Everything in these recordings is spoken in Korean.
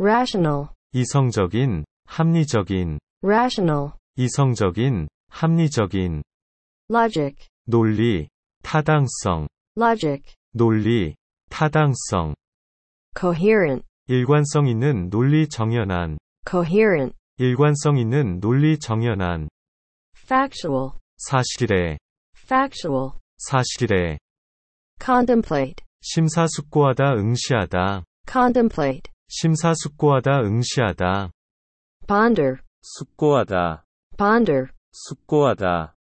rational 이성적인 합리적인 rational 이성적인 합리적인 logic 논리 타당성 logic 논리 타당성 coherent 일관성 있는 논리 정연한 coherent 일관성 있는 논리 정연한 factual 사실에 factual 사실에 contemplate 심사숙고하다 응시하다 contemplate 심사숙고하다 응시하다 ponder 숙고하다 ponder 숙고하다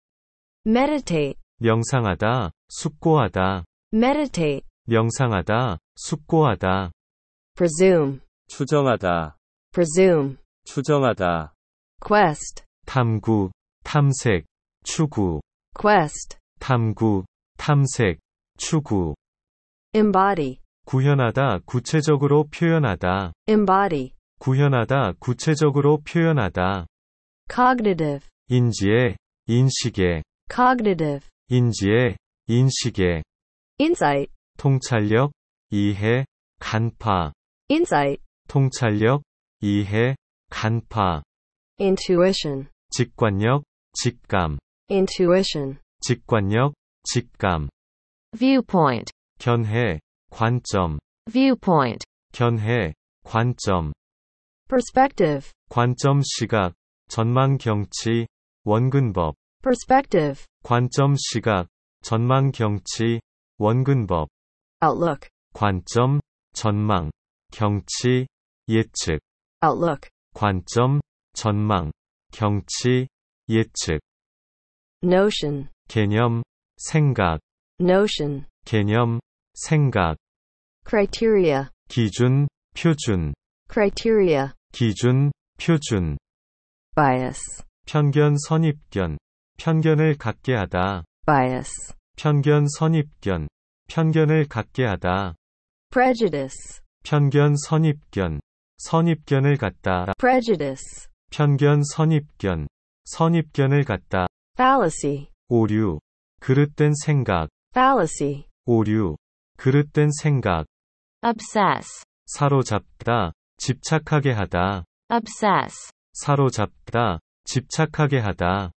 meditate 명상하다 숙고하다 meditate 명상하다 숙고하다 presume 추정하다 presume 추정하다 quest 탐구 탐색 추구 quest 탐구 탐색 추구 embody 구현하다 구체적으로 표현하다 embody 구현하다 구체적으로 표현하다 cognitive 인지의 인식의 cognitive 인지의 인식의 insight 통찰력 이해 간파 insight 통찰력 이해 간파 intuition 직관력 직감 intuition 직관력 직감 viewpoint 견해 관점 viewpoint 견해 관점 perspective 관점 시각 전망 경치 원근법 perspective 관점 시각 전망 경치 원근법 outlook 관점 전망 경치 예측 outlook 관점 전망 경치 예측 notion 개념 생각 notion 개념 생각 criteria 기준 표준 criteria 기준 표준 bias 편견 선입견 편견을 갖게 하다 bias 편견 선입견 편견을 갖게 하다 prejudice 편견 선입견 선입견을 갖다 prejudice 편견 선입견 선입견을 갖다 fallacy 오류 그릇된 생각 fallacy 오류 그릇된 생각. obsess. 사로잡다, 집착하게 하다. obsess. 사로잡다, 집착하게 하다.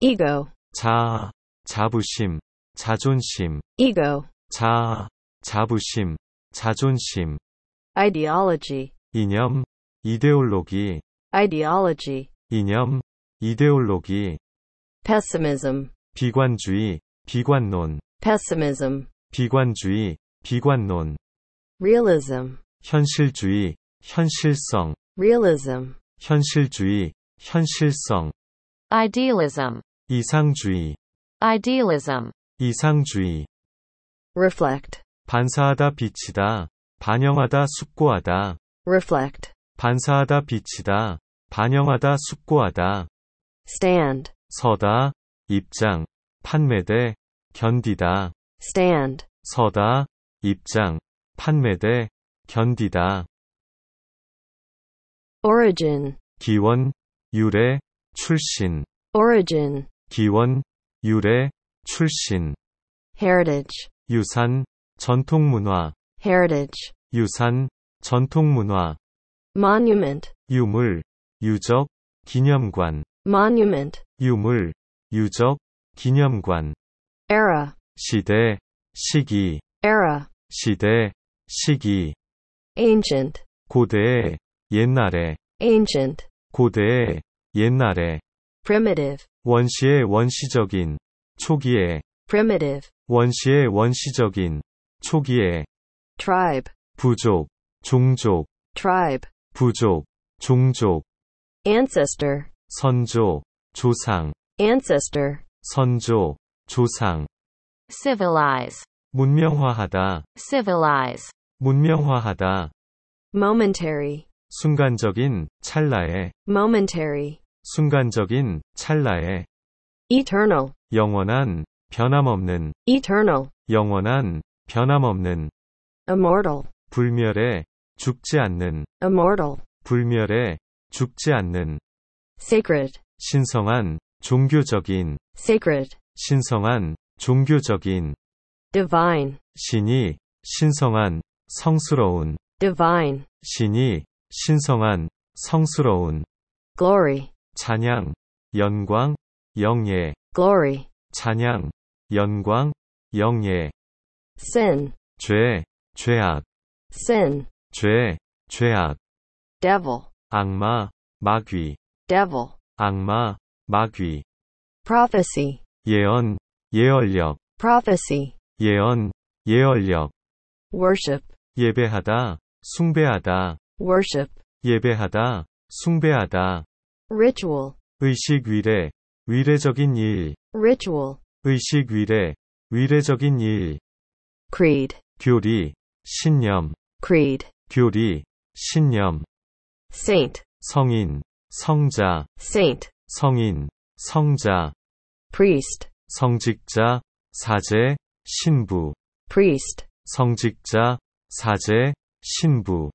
ego. 자 자부심, 자존심. ego. 자 자부심, 자존심. ideology. 이념, 이데올로기. ideology. 이념, 이데올로기. pessimism. 비관주의, 비관론. pessimism. 비관주의, 비관론. realism. 현실주의, 현실성. realism. 현실주의, 현실성. idealism. 이상주의. idealism. 이상주의. reflect. 반사하다 비치다, 반영하다 숙고하다. reflect. 반사하다 비치다, 반영하다 숙고하다. stand. 서다, 입장, 판매대, 견디다. stand, 서다, 입장, 판매대, 견디다. origin, 기원, 유래, 출신, origin, 기원, 유래, 출신. heritage, 유산, 전통문화, heritage, 유산, 전통문화. monument, 유물, 유적, 기념관, monument, 유물, 유적, 기념관. era, 시대, 시기. era. 시대, 시기. ancient. 고대, 옛날에. ancient. 고대, 옛날에. primitive. 원시의 원시적인. 초기에. primitive. 원시의 원시적인. 초기에. tribe. 부족, 종족. tribe. 부족, 종족. ancestor. 선조, 조상. ancestor. 선조, 조상. civilize 문명화하다 civilize 문명화하다 momentary 순간적인 찰나의 momentary 순간적인 찰나의 eternal 영원한 변함없는 eternal 영원한 변함없는 immortal 불멸의 죽지 않는 immortal 불멸의 죽지 않는 sacred 신성한 종교적인 sacred 신성한 종교적인 divine 신이 신성한 성스러운 divine 신이 신성한 성스러운 glory 찬양 영광 영예 glory 찬양 영광 영예 sin 죄 죄악 sin 죄 죄악 devil 악마 마귀 devil 악마 마귀 prophecy 예언 예언력 prophecy 예언 예언력 worship 예배하다 숭배하다 worship 예배하다 숭배하다 ritual 의식 위례 위례적인 일 ritual 의식 위례 위례적인 일 creed 교리 신념 creed 교리 신념 saint 성인 성자 saint 성인 성자 priest 성직자, 사제, 신부. priest. 성직자, 사제, 신부.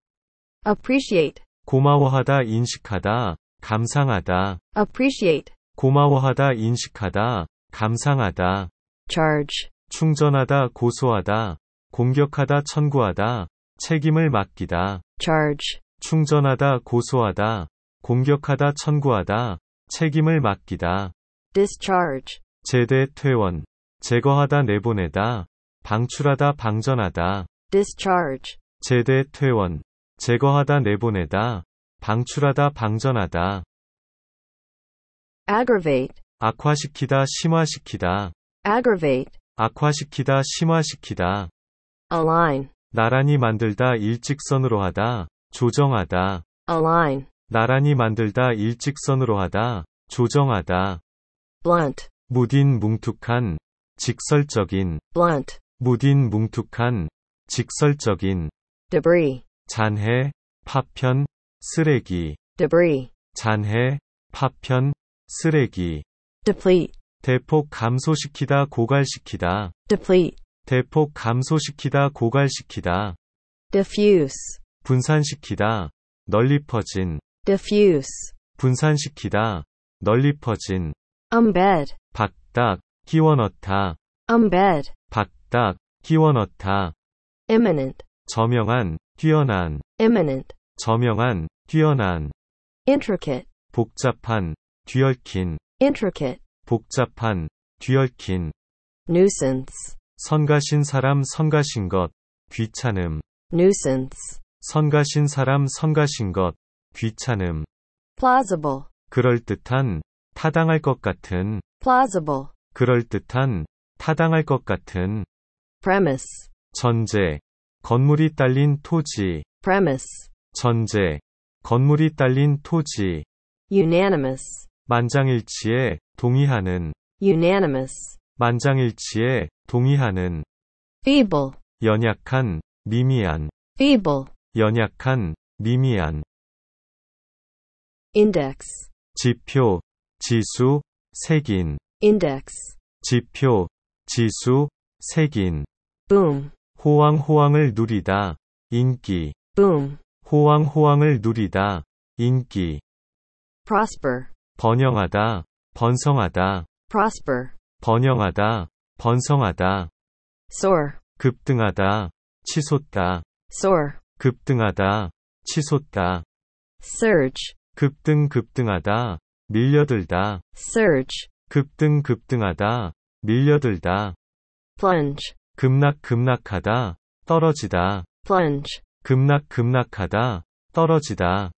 appreciate. 고마워하다 인식하다, 감상하다. appreciate. 고마워하다 인식하다, 감상하다. charge. 충전하다 고소하다, 공격하다 천구하다 책임을 맡기다. charge. 충전하다 고소하다, 공격하다 천구하다 책임을 맡기다. discharge. 제대 퇴원, 제거하다 내보내다, 방출하다 방전하다. discharge. 제대 퇴원, 제거하다 내보내다, 방출하다 방전하다. aggravate. 악화시키다 심화시키다. aggravate. 악화시키다 심화시키다. align. 나란히 만들다 일직선으로 하다, 조정하다. align. 나란히 만들다 일직선으로 하다, 조정하다. blunt. 무딘 뭉툭한 직설적인 blunt 무딘 뭉툭한 직설적인 debris 잔해 파편 쓰레기 debris 잔해 파편 쓰레기 deplete 대폭 감소시키다 고갈시키다 deplete 대폭 감소시키다 고갈시키다 diffuse 분산시키다 널리 퍼진 diffuse 분산시키다 널리 퍼진 embed, 박닥, 끼워넣다, embed, 박닥, 끼워넣다. imminent, 저명한, 뛰어난, imminent, 저명한, 뛰어난. intricate, 복잡한, 뒤얽힌, intricate, 복잡한, 뒤얽힌. nuisance, 성가신 사람 성가신 것, 귀찮음. nuisance, 성가신 사람 성가신 것, 귀찮음. plausible, 그럴듯한, 타당할 것 같은 plausible 그럴듯한 타당할 것 같은 premise 전제 건물이 딸린 토지 premise 전제 건물이 딸린 토지 unanimous 만장일치에 동의하는 unanimous 만장일치에 동의하는 feeble 연약한 미미한 feeble 연약한 미미한 index 지표 지수, 색인 index 지표, 지수, 색인 boom 호황호황을 누리다, 인기 boom 호황호황을 누리다, 인기 prosper 번영하다, 번성하다 prosper 번영하다, 번성하다 soar 급등하다, 치솟다 soar 급등하다, 치솟다 surge 급등 급등하다, 밀려들다 surge 급등 급등하다 밀려들다 plunge 급락 급락하다 떨어지다 plunge 급락 급락하다 떨어지다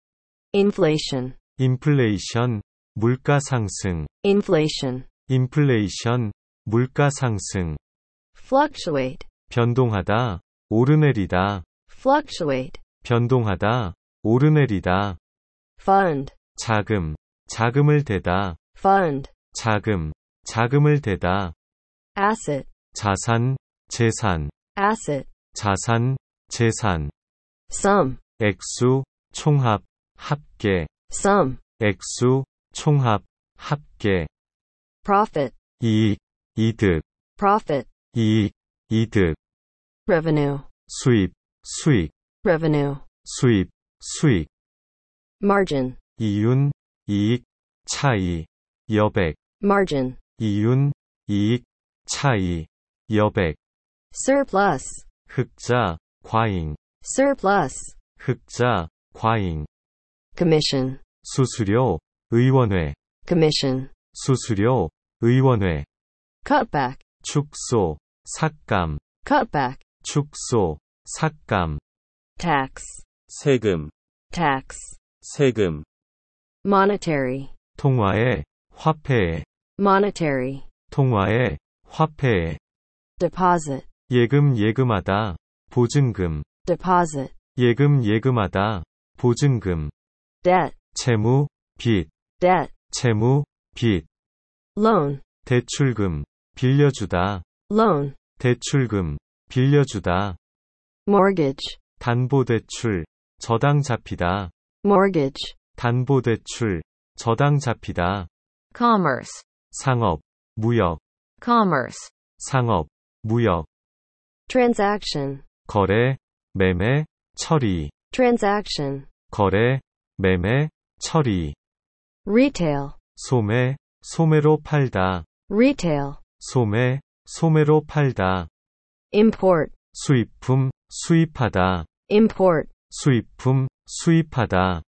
inflation 인플레이션 물가 상승 inflation 인플레이션 물가 상승 fluctuate 변동하다 오르내리다 fluctuate 변동하다 오르내리다 fund 자금 자금을 대다. fund, 자금. 자금을 대다. asset, 자산, 재산. asset, 자산, 재산. sum, 액수, 총합, 합계. sum, 액수, 총합, 합계. profit, 이익, 이득. profit, 이익, 이득. revenue, 수입, 수익, revenue, 수입, 수익. margin, 이윤, 이익, 차이, 여백, margin, 이윤, 이익, 차이, 여백, surplus, 흑자, 과잉, surplus, 흑자, 과잉, commission, 수수료, 의원회, commission, 수수료, 의원회, cutback, 축소, 삭감, cutback, 축소, 삭감, tax, 세금, tax, 세금, monetary 통화에 화폐에 monetary 통화에 화폐에 deposit 예금 예금하다 보증금 deposit 예금 예금하다 보증금 debt 채무 빚 debt 채무 빚 loan 대출금 빌려주다 loan 대출금 빌려주다 mortgage 담보대출 저당 잡히다 mortgage 담보대출, 저당 잡히다. commerce, 상업, 무역. commerce, 상업, 무역. transaction, 거래, 매매, 처리. transaction, 거래, 매매, 처리. retail, 소매, 소매로 팔다. retail, 소매, 소매로 팔다. import, 수입품, 수입하다. import, 수입품, 수입하다.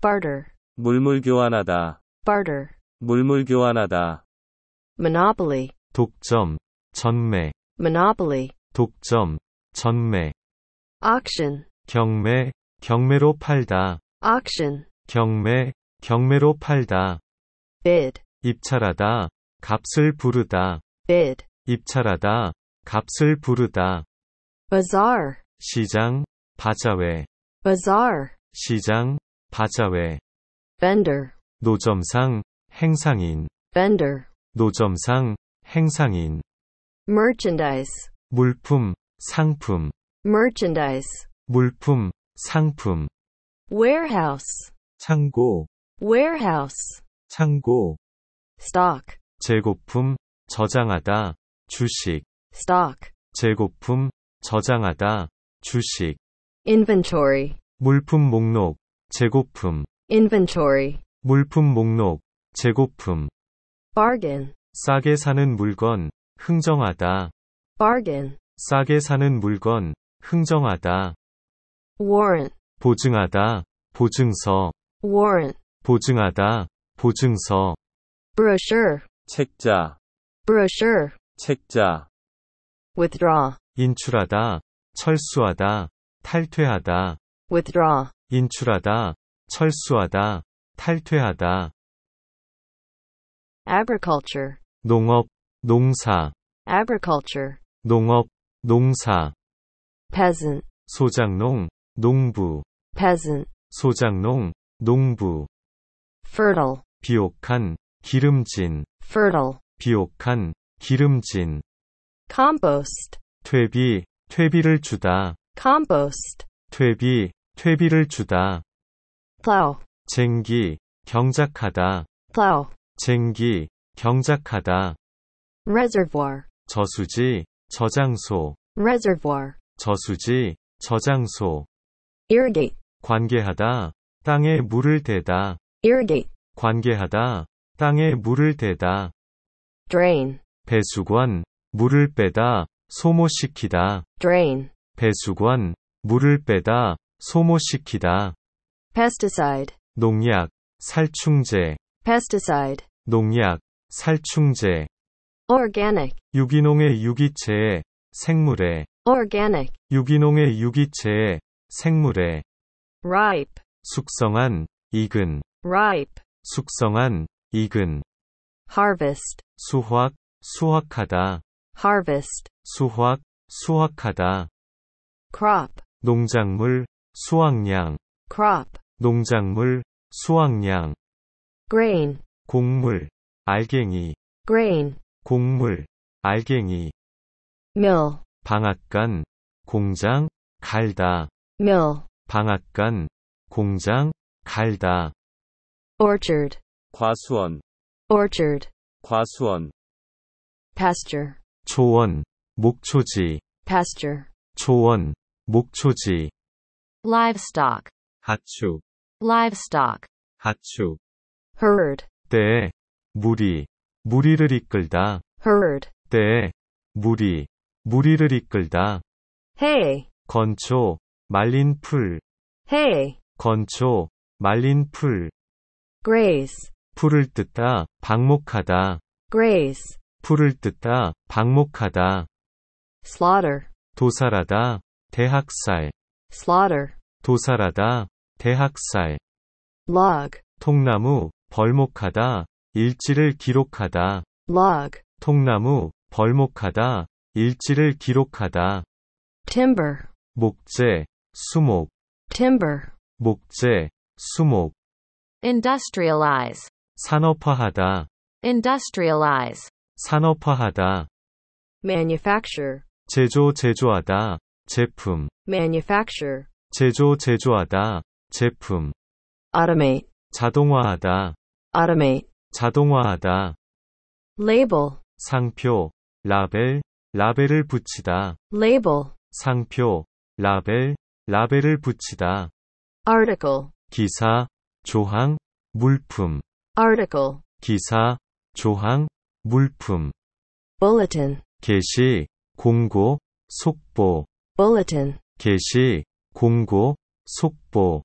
barter, 물물 교환하다, barter, 물물 교환하다. monopoly, 독점, 전매, monopoly, 독점, 전매, auction, 경매, 경매로 팔다, auction, 경매, 경매로 팔다, bid, 입찰하다, 값을 부르다, bid, 입찰하다, 값을 부르다, bazaar, 시장, 바자회, bazaar, 시장, 바자회 vendor 노점상 행상인 vendor 노점상 행상인 merchandise 물품 상품 merchandise 물품 상품 warehouse 창고 warehouse 창고 stock 재고품 저장하다 주식 stock 재고품 저장하다 주식 inventory 물품 목록 재고품 inventory 물품 목록 재고품 bargain 싸게 사는 물건 흥정하다 bargain 싸게 사는 물건 흥정하다 warrant 보증하다 보증서 warrant 보증하다 보증서 brochure 책자 brochure 책자 withdraw 인출하다 철수하다 탈퇴하다 withdraw 인출하다, 철수하다, 탈퇴하다. agriculture 농업, 농사. agriculture 농업, 농사. peasant 소작농, 농부. peasant 소작농, 농부. fertile 비옥한, 기름진. fertile 비옥한, 기름진. compost 퇴비, 퇴비를 주다. compost 퇴비, 퇴비를 주다. plow. 쟁기, 경작하다. plow. 쟁기, 경작하다. reservoir. 저수지, 저장소. reservoir. 저수지, 저장소. irrigate. 관계하다. 땅에 물을 대다. irrigate. 관계하다. 땅에 물을 대다. drain. 배수관, 물을 빼다, 소모시키다. drain. 배수관, 물을 빼다, 소모시키다. pesticide 농약, 살충제. pesticide 농약, 살충제. organic 유기농의 유기체에, 생물에. organic 유기농의 유기체에, 생물에. ripe 숙성한, 익은. ripe 숙성한, 익은. harvest 수확, 수확하다. harvest 수확, 수확하다. crop 농작물, 수확량 crop 농작물 수확량 grain 곡물 알갱이 grain 곡물 알갱이 mill 방앗간 공장 갈다 mill 방앗간 공장 갈다 orchard 과수원 orchard 과수원 pasture 초원 목초지 pasture 초원 목초지 livestock, 가축, livestock, 가축. herd, 때, 무리, 무리를 이끌다, herd, 때, 무리, 무리를 이끌다. hay, 건초, 말린 풀, hay, 건초, 말린 풀. graze, 풀을 뜯다, 방목하다, graze, 풀을 뜯다, 방목하다. slaughter, 도살하다, 대학살. slaughter, 도살하다, 대학살, log, 통나무, 벌목하다, 일지를 기록하다, log, 통나무, 벌목하다, 일지를 기록하다, timber, 목재, 수목, timber, 목재, 수목, industrialize, 산업화하다, industrialize, 산업화하다, manufacture, 제조 제조하다, 제품 manufacture 제조 제조하다 제품 automate 자동화하다 automate 자동화하다 label 상표 라벨 라벨을 붙이다 label 상표 라벨 라벨을 붙이다 article 기사 조항 물품 article 기사 조항 물품 bulletin 게시 공고 속보 bulletin, 게시, 공고, 속보,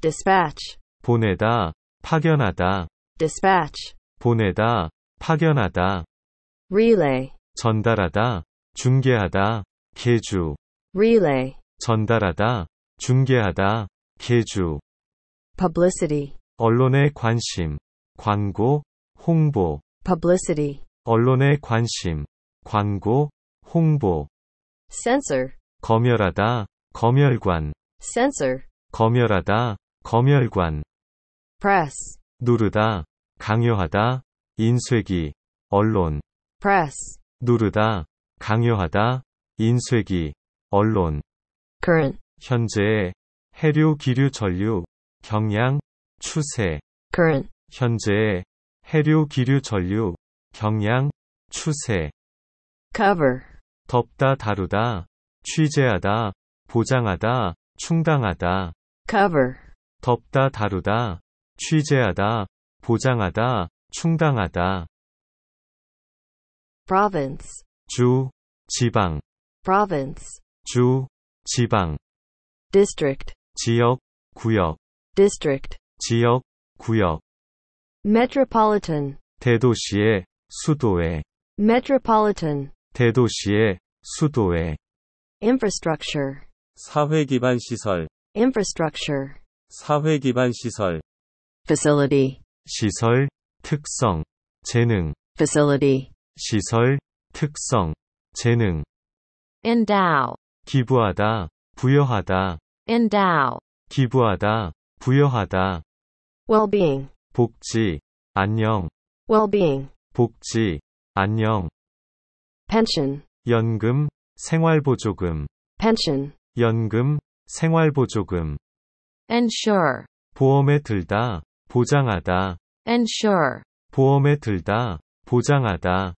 dispatch, 보내다, 파견하다, dispatch, 보내다, 파견하다, relay, 전달하다, 중계하다, 계주, relay, 전달하다, 중계하다, 계주, publicity, 언론의 관심, 광고, 홍보, publicity, 언론의 관심, 광고, 홍보, censor, 검열하다, 검열관. sensor. 검열하다, 검열관. press. 누르다, 강요하다, 인쇄기, 언론. press. 누르다, 강요하다, 인쇄기, 언론. current. 현재, 해류 기류 전류, 경향, 추세. current. 현재, 해류 기류 전류, 경향, 추세. cover. 덮다 다루다, 취재하다, 보장하다, 충당하다. cover 덮다 다루다, 취재하다, 보장하다, 충당하다. province 주, 지방, province 주, 지방. district 지역, 구역, district 지역, 구역. metropolitan 대도시의 수도에 metropolitan 대도시의 수도에 infrastructure 사회 기반 시설 infrastructure 사회 기반 시설 facility 시설 특성 재능 facility 시설 특성 재능 endow 기부하다 부여하다 endow 기부하다 부여하다 well-being 복지 안녕 well-being 복지 안녕 pension 연금 생활보조금 pension 연금 생활보조금 insure 보험에 들다 보장하다 insure 보험에 들다 보장하다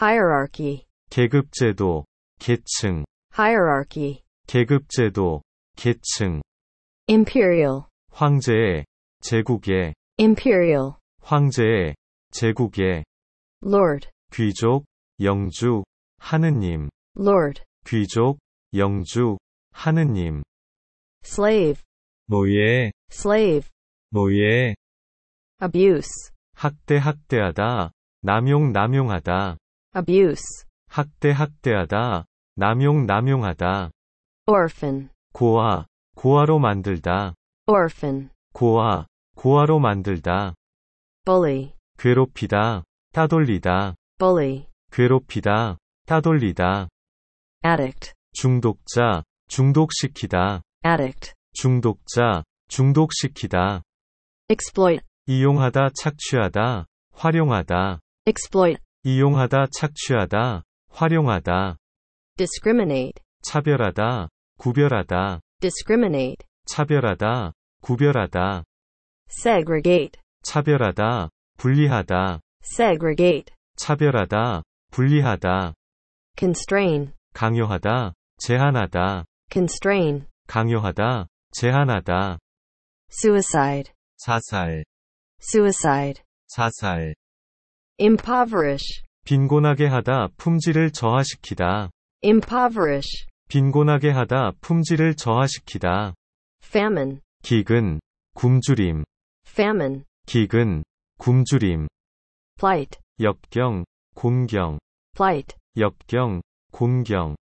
hierarchy 계급제도 계층 hierarchy 계급제도 계층 imperial 황제의 제국의 imperial 황제의 제국의 lord 귀족 영주 하느님 lord, 귀족, 영주, 하느님, slave, 노예, slave, 노예, abuse, 학대 학대하다, 남용 남용하다, abuse, 학대 학대하다, 남용 남용하다, orphan, 고아, 고아로 만들다, orphan, 고아, 고아로 만들다, bully, 괴롭히다, 따돌리다, bully, 괴롭히다, 따돌리다, addict 중독자 중독시키다 addict 중독자 중독시키다 exploit 이용하다 착취하다 활용하다 exploit 이용하다 착취하다 활용하다 discriminate 차별하다 구별하다 discriminate 차별하다 구별하다 segregate 차별하다 분리하다 segregate 차별하다 분리하다 constrain 강요하다, 제한하다. constrain. 강요하다, 제한하다. suicide. 자살. suicide. 자살. impoverish. 빈곤하게 하다, 품질을 저하시키다. impoverish. 빈곤하게 하다, 품질을 저하시키다. famine. 기근, 굶주림. famine. 기근, 굶주림. plight. 역경, 곤경. plight. 역경, 공경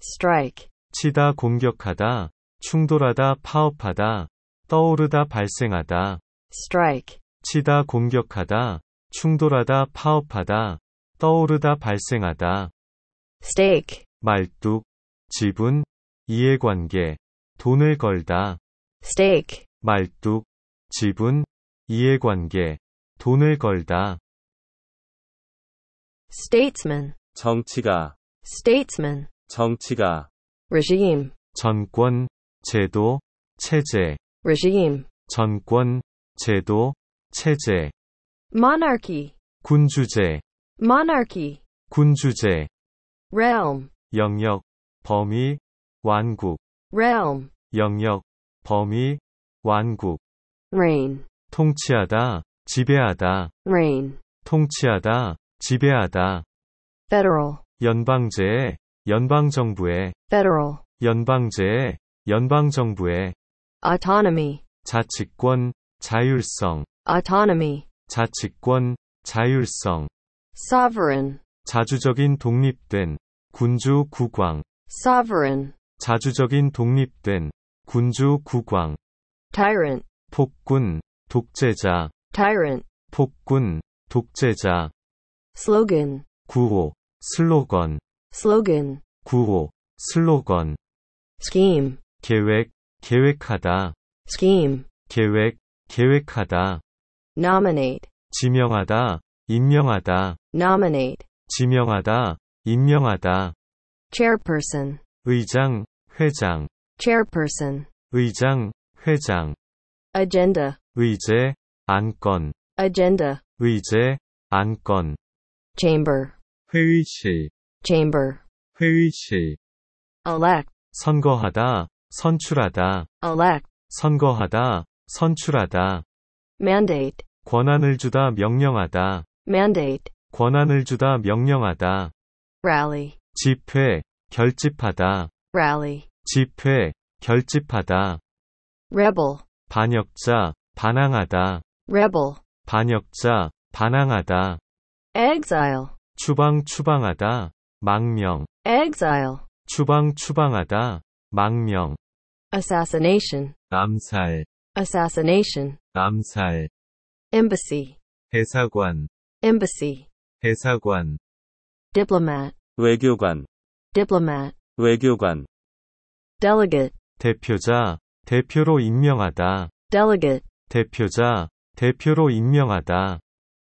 strike 치다 공격하다 충돌하다 파업하다 떠오르다 발생하다 strike 치다 공격하다 충돌하다 파업하다 떠오르다 발생하다 stake 말뚝 지분 이해관계 돈을 걸다 stake 말뚝 지분 이해관계 돈을 걸다 statesman 정치가 statesman 정치가 regime 정권 제도 체제 regime 정권 제도 체제 monarchy 군주제 monarchy 군주제 realm 영역 범위 왕국 realm 영역 범위 왕국 reign 통치하다 지배하다 reign 통치하다 지배하다 federal 연방제의 연방정부의 federal 연방제의 연방정부의 autonomy 자치권 자율성 autonomy 자치권 자율성 sovereign 자주적인 독립된 군주 국왕 sovereign 자주적인 독립된 군주 국왕 tyrant 폭군 독재자 tyrant 폭군 독재자 slogan 구호 슬로건 slogan 구호 슬로건 scheme 계획 계획하다 scheme 계획 계획하다 nominate 지명하다 임명하다 nominate 지명하다 임명하다 chairperson 의장 회장 chairperson 의장 회장 agenda 의제 안건 agenda 의제 안건 chamber 회의실 chamber 회의실 elect 선거하다 선출하다 elect 선거하다 선출하다 mandate 권한을 주다 명령하다 mandate 권한을 주다 명령하다 rally 집회 결집하다 rally 집회 결집하다 rebel 반역자 반항하다 rebel 반역자 반항하다 exile 추방 추방하다 망명 exile 추방 추방하다 망명 assassination 암살 assassination 암살 embassy 대사관 embassy 대사관 diplomat 외교관 diplomat 외교관 delegate 대표자 대표로 임명하다 delegate 대표자 대표로 임명하다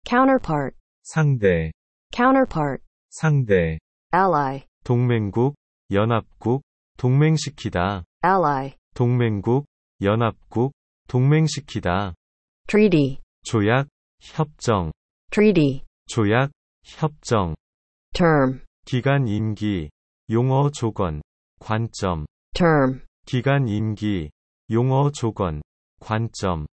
counterpart 상대 counterpart 상대 ally 동맹국 연합국 동맹시키다 ally 동맹국 연합국 동맹시키다 treaty 조약 협정 treaty 조약 협정 term 기간 임기 용어 조건 관점 term 기간 임기 용어 조건 관점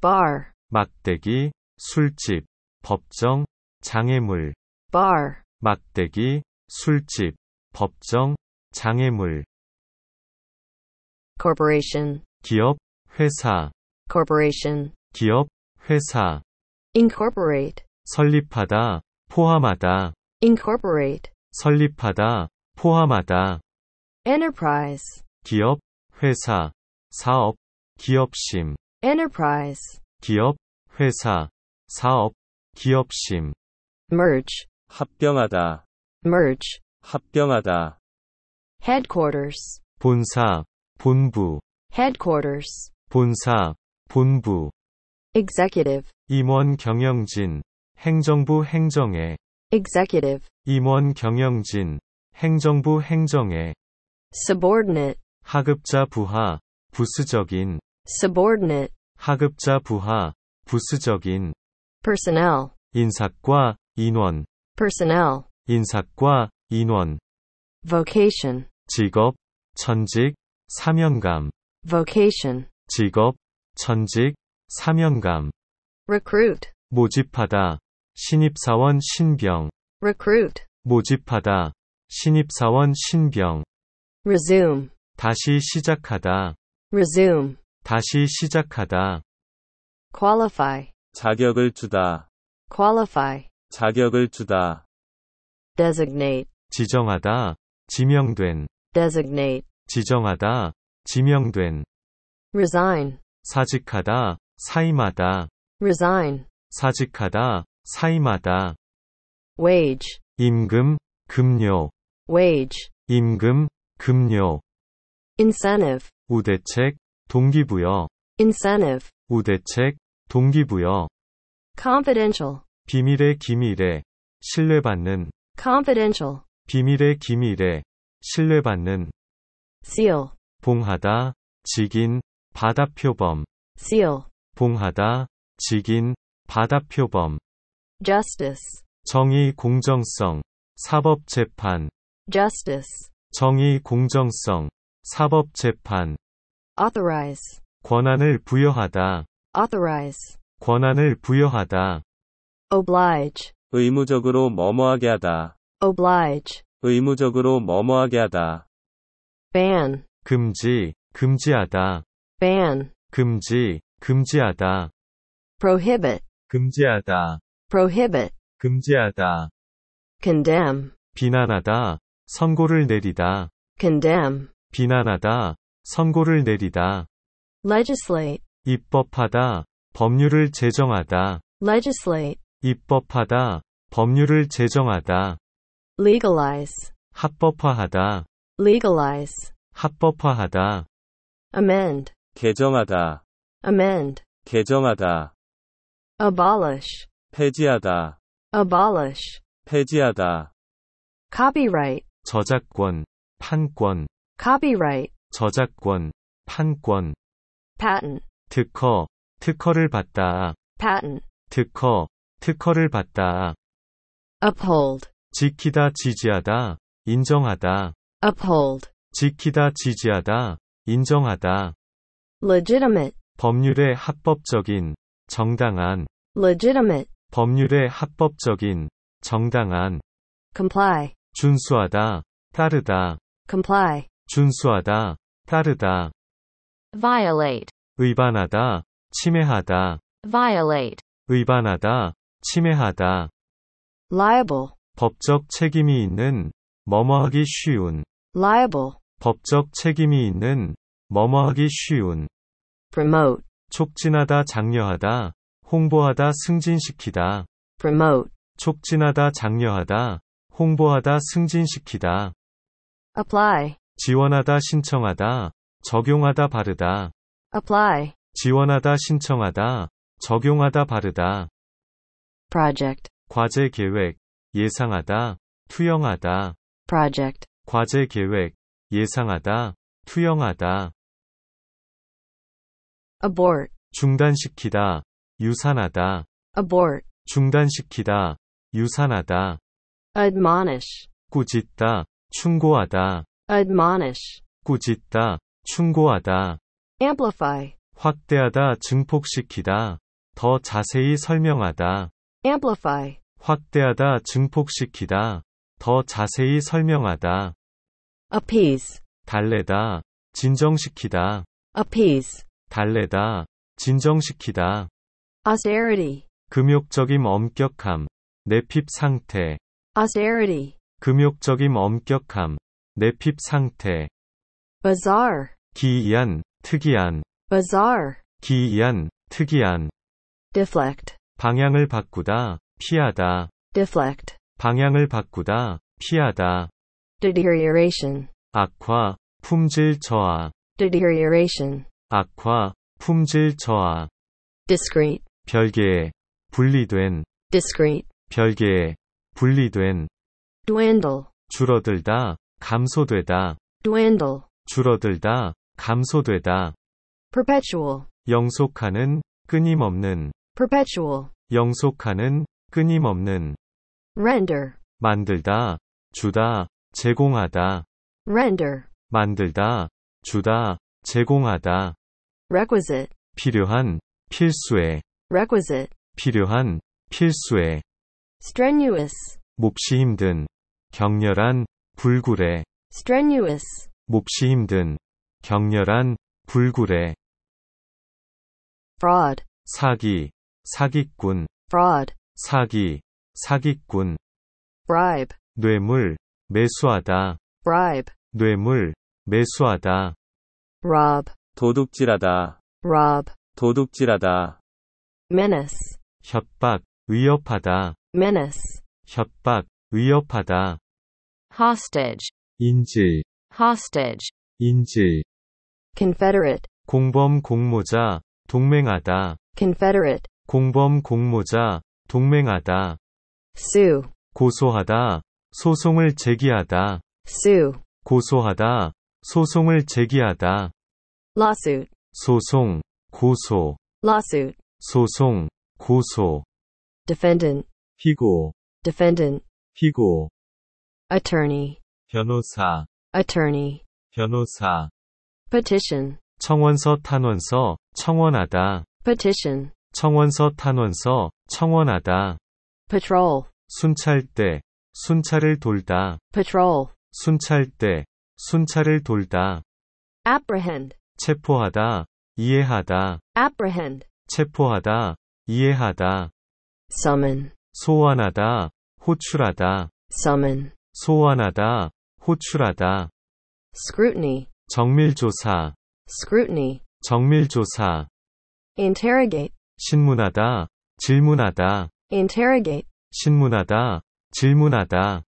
bar 막대기 술집 법정 장애물 bar, 막대기, 술집, 법정, 장애물, corporation, 기업, 회사, corporation, 기업, 회사, incorporate, 설립하다, 포함하다, incorporate, 설립하다, 포함하다, enterprise, 기업, 회사, 사업, 기업심, enterprise, 기업, 회사, 사업, 기업심, merge, 합병하다 merge 합병하다 headquarters 본사 본부 headquarters 본사 본부 executive 임원 경영진 행정부 행정에 executive 임원 경영진 행정부 행정에 subordinate 하급자 부하 부수적인 subordinate 하급자 부하 부수적인 personnel 인사과 인원 personnel, 인사과, 인원, vocation, 직업, 천직, 사명감, vocation, 직업, 천직, 사명감, recruit, 모집하다, 신입사원 신병, recruit, 모집하다, 신입사원 신병, resume, 다시 시작하다, resume, 다시 시작하다, qualify, 자격을 주다, qualify, 자격을 주다. designate, 지정하다, 지명된, designate, 지정하다, 지명된, resign, 사직하다, 사임하다, resign, 사직하다, 사임하다, wage, 임금, 급료, wage, 임금, 급료, incentive, 우대책, 동기부여, incentive, 우대책, 동기부여, confidential, 비밀의 기밀에 신뢰받는 confidential 비밀의 기밀에 신뢰받는 seal 봉하다 직인 바다표범 seal 봉하다 직인 바다표범 justice 정의 공정성 사법 재판 justice 정의 공정성 사법 재판 authorize 권한을 부여하다 authorize 권한을 부여하다 oblige 의무적으로 뭐뭐하게 하다 oblige 의무적으로 뭐뭐하게 하다 ban 금지 금지하다 ban 금지 금지하다 prohibit 금지하다 prohibit 금지하다 condemn 비난하다 선고를 내리다 condemn 비난하다 선고를 내리다 legislate 입법하다 법률을 제정하다 legislate 입법하다, 법률을 제정하다. legalize. 합법화하다. legalize. 합법화하다. amend. 개정하다. amend. 개정하다. abolish. 폐지하다. abolish. 폐지하다. copyright. 저작권, 판권. copyright. 저작권, 판권. patent. 특허, 특허를 받다. patent. 특허, 특허를 받다. uphold 지키다 지지하다 인정하다. uphold 지키다 지지하다 인정하다. legitimate 법률의 합법적인 정당한 legitimate 법률의 합법적인 정당한 comply 준수하다 따르다 comply 준수하다 따르다 violate 위반하다 침해하다 violate 위반하다 침해하다. liable 법적 책임이 있는 머머하기 쉬운 liable 법적 책임이 있는 머머하기 쉬운 promote 촉진하다 장려하다 홍보하다 승진시키다 promote 촉진하다 장려하다 홍보하다 승진시키다 apply 지원하다 신청하다 적용하다 바르다 apply 지원하다 신청하다 적용하다 바르다 project 과제 계획 예상하다 투영하다 project 과제 계획 예상하다 투영하다 abort 중단시키다 유산하다 abort 중단시키다 유산하다 admonish 꾸짖다 충고하다 admonish 꾸짖다 충고하다 amplify 확대하다 증폭시키다 더 자세히 설명하다 amplify 확대하다 증폭시키다 더 자세히 설명하다 appease 달래다 진정시키다 appease 달래다 진정시키다 austerity 금욕적임 엄격함 내핍 상태 austerity 금욕적임 엄격함 내핍 상태 bizarre 기이한 특이한 bizarre 기이한 특이한 deflect 방향을 바꾸다, 피하다. deflect. 방향을 바꾸다, 피하다. deterioration. 악화, 품질 저하. deterioration. 악화, 품질 저하. discrete. 별개의, 분리된. discrete. 별개의, 분리된. dwindle. 줄어들다, 감소되다. dwindle. 줄어들다, 감소되다. perpetual. 영속하는, 끊임없는. perpetual 영속하는 끊임없는 render 만들다 주다 제공하다 render 만들다 주다 제공하다 requisite 필요한 필수의 requisite 필요한 필수의 strenuous 몹시 힘든 격렬한 불굴의 strenuous 몹시 힘든 격렬한 불굴의 fraud 사기 사기꾼 fraud 사기 사기꾼 bribe 뇌물 매수하다 bribe 뇌물 매수하다 rob 도둑질하다 rob 도둑질하다 menace 협박 위협하다 menace 협박 위협하다 hostage 인질 hostage 인질 confederate 공범 공모자 동맹하다 confederate 공범 공모자, 동맹하다. sue, 고소하다, 소송을 제기하다. sue, 고소하다, 소송을 제기하다. lawsuit, 소송, 고소, lawsuit, 소송, 고소. defendant, 피고, defendant, 피고. attorney, 변호사, attorney, 변호사. petition, 청원서 탄원서, 청원하다. petition, 청원서 탄원서, 청원하다. patrol, 순찰대, 순찰을 돌다. patrol, 순찰대, 순찰을 돌다. apprehend, 체포하다, 이해하다. apprehend, 체포하다, 이해하다. summon, 소환하다, 호출하다. summon, 소환하다, 호출하다. scrutiny, 정밀조사, scrutiny, 정밀조사. interrogate, 신문하다, 질문하다. interrogate. 신문하다, 질문하다.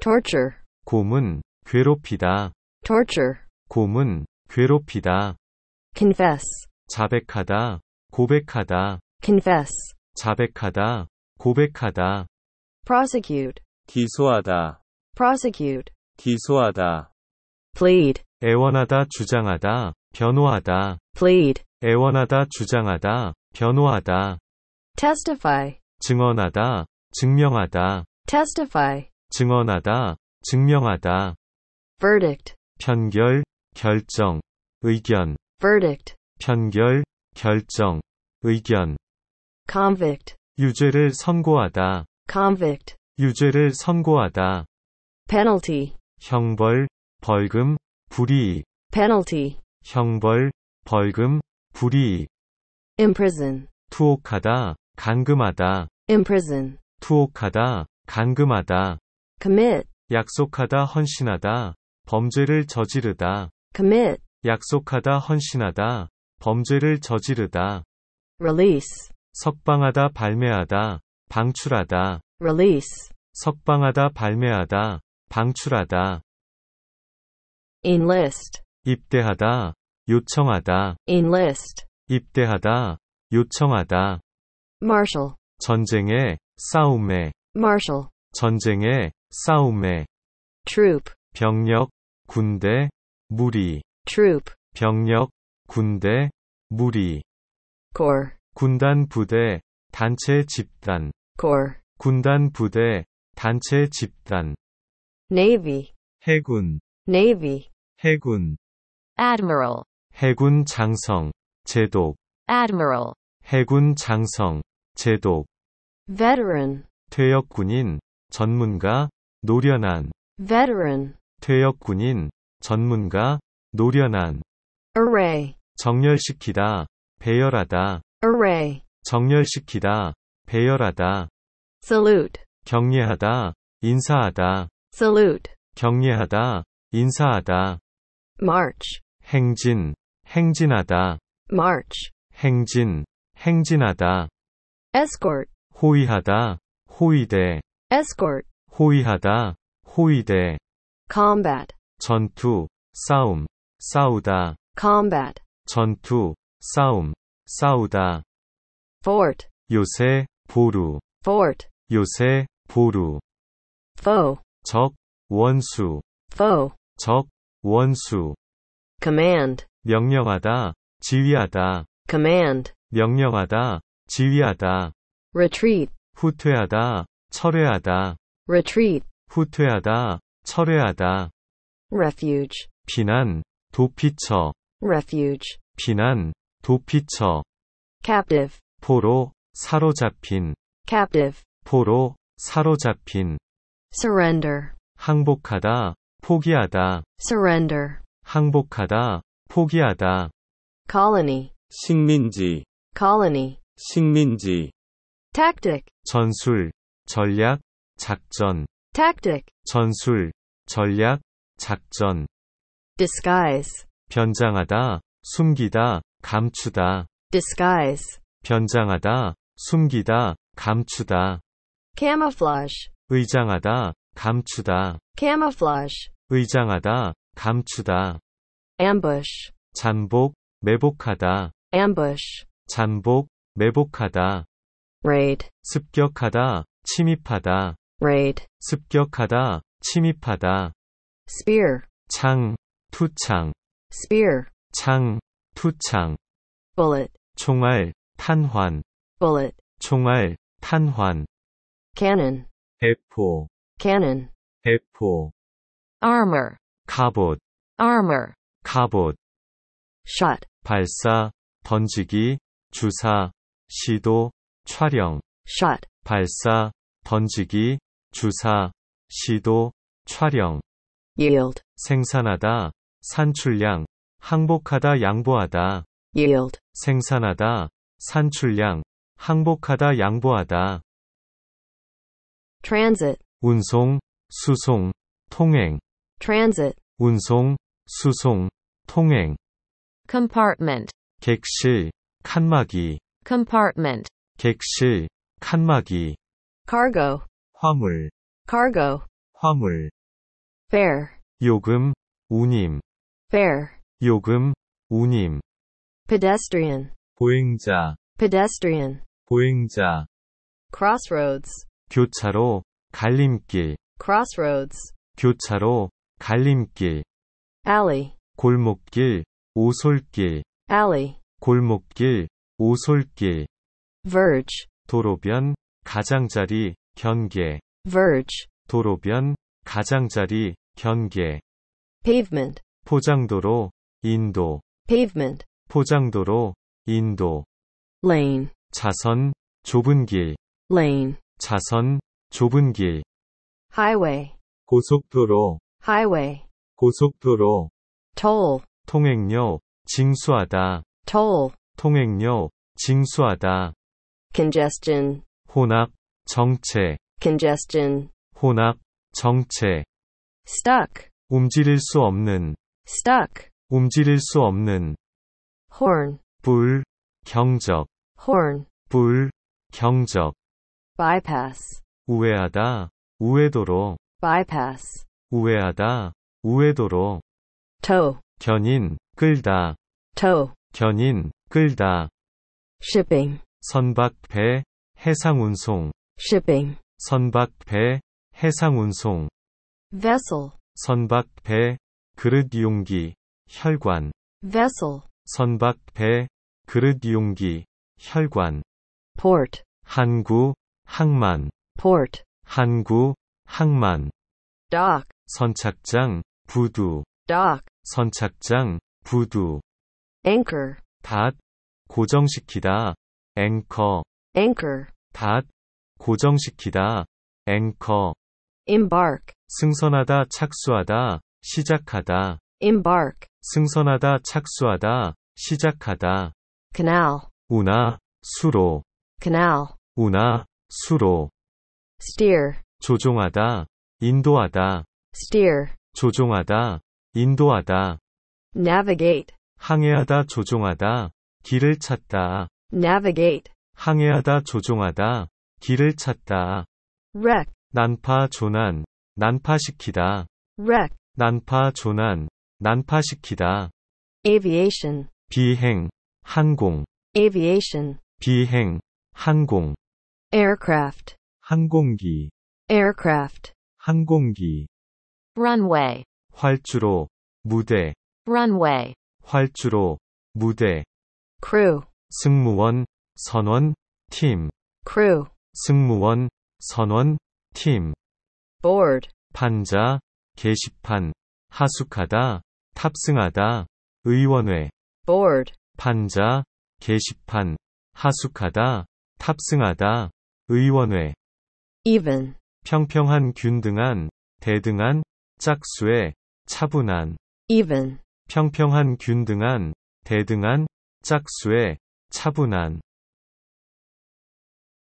torture. 고문, 괴롭히다. torture. 고문, 괴롭히다. confess. 자백하다, 고백하다. confess. 자백하다, 고백하다. prosecute. 기소하다. prosecute. 기소하다. plead. 애원하다 주장하다, 변호하다. plead. 애원하다 주장하다, 변호하다 testify 증언하다 증명하다 testify 증언하다 증명하다 verdict 편결 결정 의견 verdict 편결 결정 의견 convict 유죄를 선고하다 convict 유죄를 선고하다 penalty 형벌 벌금 불이익 penalty 형벌 벌금 불이익 imprison 투옥하다 감금하다 imprison 투옥하다 감금하다 commit 약속하다 헌신하다 범죄를 저지르다 commit 약속하다 헌신하다 범죄를 저지르다 release 석방하다 발매하다 방출하다 release 석방하다 발매하다 방출하다 enlist 입대하다 요청하다 enlist 입대하다, 요청하다. marshal, 전쟁에, 싸움에. marshal, 전쟁에, 싸움에. troop, 병력, 군대, 무리. troop, 병력, 군대, 무리. c o r p 군단 부대, 단체 집단. c o r p 군단 부대, 단체 집단. navy, 해군, navy, 해군, admiral, 해군 장성. 제독 admiral 해군 장성 제독 veteran 퇴역군인 전문가 노련한 veteran 퇴역군인 전문가 노련한 array 정렬시키다 배열하다 array 정렬시키다 배열하다 salute 경례하다 인사하다 salute 경례하다 인사하다 march 행진 행진하다 march 행진 행진하다 escort 호위하다 호위대 escort 호위하다 호위대 combat 전투 싸움 싸우다 combat 전투 싸움 싸우다 fort 요새 보루 fort 요새 보루 foe 적 원수 foe 적 원수 command 명령하다 지휘하다 command 명령하다 지휘하다 retreat 후퇴하다 철회하다 retreat 후퇴하다 철회하다 refuge 피난 도피처 refuge 피난 도피처 captive 포로 사로잡힌 captive 포로 사로잡힌 surrender 항복하다 포기하다 surrender 항복하다 포기하다 colony, 식민지, colony, 식민지, tactic, 전술, 전략, 작전, tactic, 전술, 전략, 작전, disguise, 변장하다, 숨기다, 감추다, disguise, 변장하다, 숨기다, 감추다, camouflage, 의장하다, 감추다, camouflage, 의장하다, 감추다, ambush, 잠복, 매복하다 ambush 잠복 매복하다 raid 습격하다 침입하다 raid 습격하다 침입하다 spear 창 투창 spear 창 투창 bullet 총알 탄환 bullet 총알 탄환 cannon 배포 cannon 배포 armor 갑옷 armor 갑옷 shot 발사, 던지기, 주사, 시도, 촬영, shot, 발사, 던지기, 주사, 시도, 촬영, yield, 생산하다, 산출량, 항복하다 양보하다, yield, 생산하다, 산출량, 항복하다 양보하다. transit, 운송, 수송, 통행, transit, 운송, 수송, 통행. compartment 객실 칸막이 compartment 객실 칸막이 cargo 화물 cargo 화물 fare 요금 운임 fare 요금 운임 pedestrian 보행자 pedestrian 보행자 crossroads 교차로 갈림길 crossroads 교차로 갈림길 alley 골목길 오솔길 alley 골목길 오솔길 verge 도로변 가장자리 경계 verge 도로변 가장자리 경계 pavement 포장도로 인도 pavement 포장도로 인도 lane 차선 좁은 길 lane 차선 좁은 길 highway 고속도로 highway 고속도로 toll 통행료, 징수하다. toll, 통행료, 징수하다. congestion, 혼합, 정체, congestion, 혼합, 정체. stuck, 움직일 수 없는, stuck, 움직일 수 없는. horn, 불, 경적, horn, 불, 경적. bypass, 우회하다, 우회도로, bypass, 우회하다, 우회도로. toe, 견인, 끌다. tow. 견인, 끌다. shipping. 선박, 배, 해상 운송. shipping. 선박, 배, 해상 운송. vessel. 선박, 배, 그릇 용기, 혈관. vessel. 선박, 배, 그릇 용기, 혈관. port. 항구, 항만. port. 항구, 항만. dock. 선착장, 부두. dock, 선착장, 부두, anchor, 닷, 고정시키다, 앵커 c anchor, 닷, 고정시키다, 앵커 embark, 승선하다, 착수하다, 시작하다, embark, 승선하다, 착수하다, 시작하다, canal, 운하, 수로, canal, 운하, 수로, steer, 조종하다, 인도하다, steer, 조종하다, 인도하다. navigate, 항해하다 조종하다. 길을 찾다. navigate, 항해하다 조종하다. 길을 찾다. wreck, 난파 조난. 난파시키다. wreck, 난파 조난. 난파시키다. aviation, 비행. 항공. aviation, 비행. 항공. aircraft, 항공기. aircraft, 항공기. runway, 활주로, 무대. runway. 활주로, 무대. crew. 승무원, 선원, 팀. crew. 승무원, 선원, 팀. board. 판자, 게시판, 하숙하다, 탑승하다, 의원회. board. 판자, 게시판, 하숙하다, 탑승하다, 의원회. even. 평평한 균등한, 대등한, 짝수의, 차분한 even 평평한 균등한 대등한 짝수의 차분한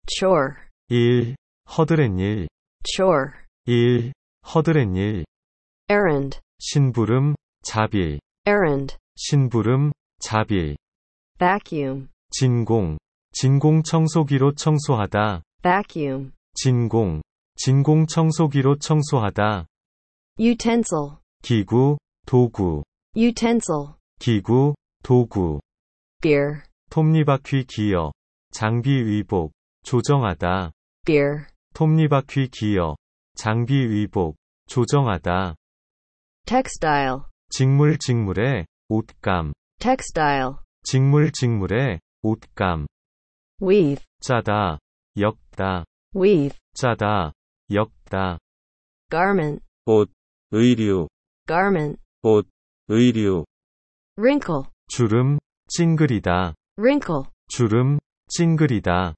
chore 일 허드렛 일 chore 일 허드렛 일 errand 신부름 자빌 errand 신부름 자빌 vacuum 진공 진공 청소기로 청소하다 vacuum 진공 진공 청소기로 청소하다 utensil 기구, 도구. utensil. 기구, 도구. beer. 톱니바퀴 기어. 장비 위복. 조정하다. beer. 톱니바퀴 기어. 장비 위복. 조정하다. textile. 직물 직물의 옷감. textile. 직물 직물의 옷감. weave. 짜다. 엮다. weave. 짜다. 엮다. garment. 옷. 의류. garment 옷, 의류 wrinkle 주름, 찡그리다 wrinkle 주름, 찡그리다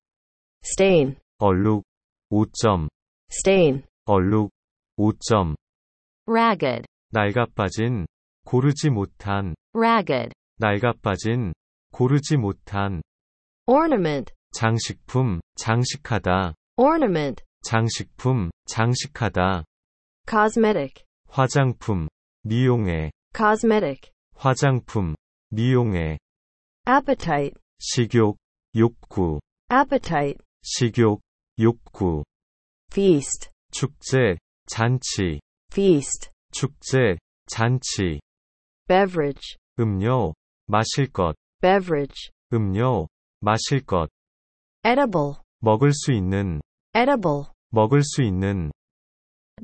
stain 얼룩, 오점 stain 얼룩, 오점 ragged 낡아빠진, 고르지 못한 ragged 낡아빠진, 고르지 못한 ornament 장식품, 장식하다 ornament 장식품, 장식하다 cosmetic 화장품, 미용에 cosmetic 화장품 미용에 appetite 식욕 욕구 appetite 식욕 욕구 feast 축제 잔치 feast 축제 잔치 beverage 음료 마실 것 beverage 음료 마실 것 edible 먹을 수 있는 edible 먹을 수 있는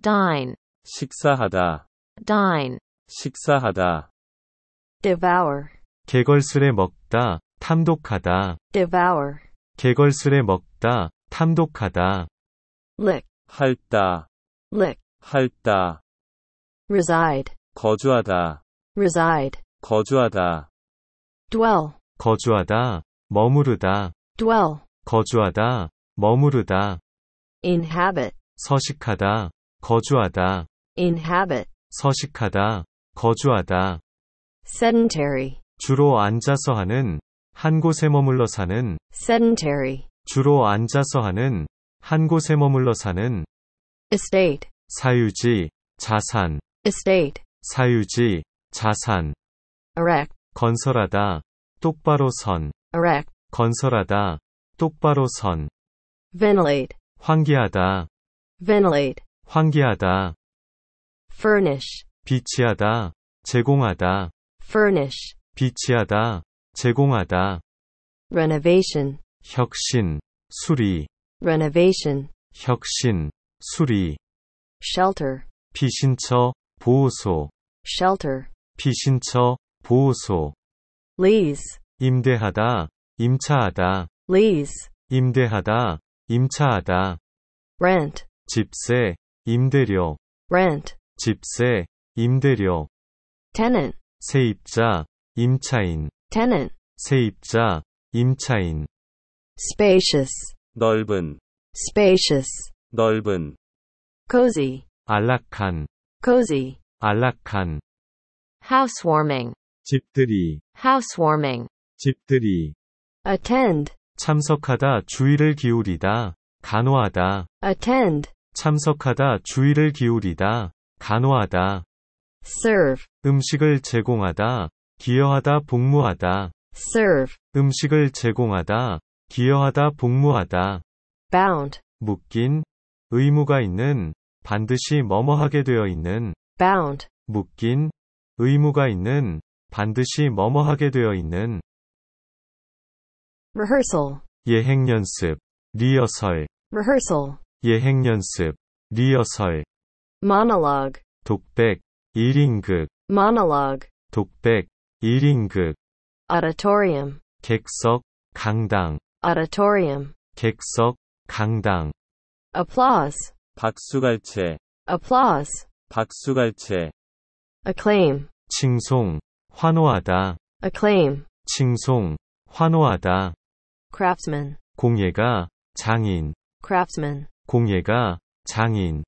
dine 식사하다 dine, 식사하다, devour, 개걸스레 먹다, 탐독하다, devour, 개걸스레 먹다, 탐독하다, lick, 핥다, lick, 핥다, reside, 거주하다, reside, 거주하다, dwell, 거주하다, 머무르다, dwell, 거주하다, 머무르다, inhabit, 서식하다, 거주하다, inhabit, 서식하다, 거주하다. sedentary. 주로 앉아서 하는, 한 곳에 머물러 사는. sedentary. 주로 앉아서 하는, 한 곳에 머물러 사는. estate. 사유지, 자산. estate. 사유지, 자산. erect. 건설하다, 똑바로 선. erect. 건설하다, 똑바로 선. ventilate. 환기하다. ventilate. 환기하다. furnish 비치하다 제공하다 furnish 비치하다 제공하다 renovation 혁신 수리 renovation 혁신 수리 shelter 피신처 보호소 shelter 피신처 보호소 lease 임대하다 임차하다 lease 임대하다 임차하다 rent 집세 임대료 rent 집세, 임대료. tenant, 세입자, 임차인. tenant, 세입자, 임차인. spacious, 넓은, spacious, 넓은. cozy, 안락한, cozy, 안락한. housewarming, 집들이, housewarming, 집들이. attend, 참석하다 주의를 기울이다. 간호하다. attend, 참석하다 주의를 기울이다. 간호하다. serve 음식을 제공하다. 기여하다 복무하다. serve 음식을 제공하다. 기여하다 복무하다. bound 묶인 의무가 있는 반드시 뭐뭐하게 되어 있는 bound 묶인 의무가 있는 반드시 뭐뭐하게 되어 있는 rehearsal 예행 연습 리허설 rehearsal 예행 연습 리허설 monologue 독백 1인극 monologue 독백 1인극 auditorium 객석 강당 auditorium 객석 강당 applause 박수갈채 applause 박수갈채 acclaim 칭송 환호하다 acclaim 칭송 환호하다 craftsman 공예가 장인 craftsman 공예가 장인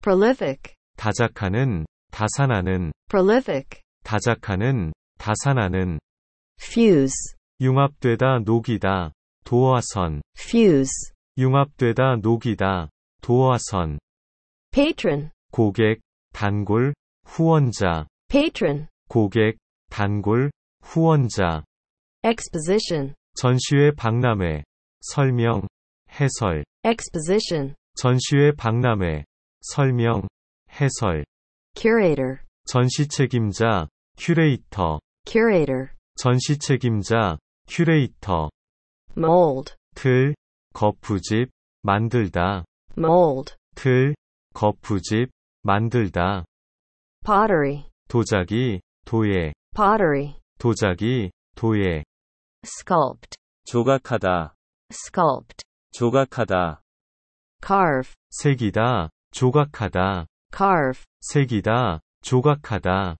prolific 다작하는 다산하는 prolific 다작하는 다산하는 fuse 융합되다 녹이다 도화선 fuse 융합되다 녹이다 도화선 patron 고객 단골 후원자 patron 고객 단골 후원자 exposition 전시회 박람회 설명 해설 exposition 전시회 박람회 설명, 해설 curator 전시 책임자 큐레이터 curator 전시 책임자 큐레이터 mold 틀 거푸집 만들다 mold 틀 거푸집 만들다 pottery 도자기 도예 pottery 도자기 도예 sculpt 조각하다 sculpt 조각하다 carve 새기다 조각하다. carve. 새기다. 조각하다.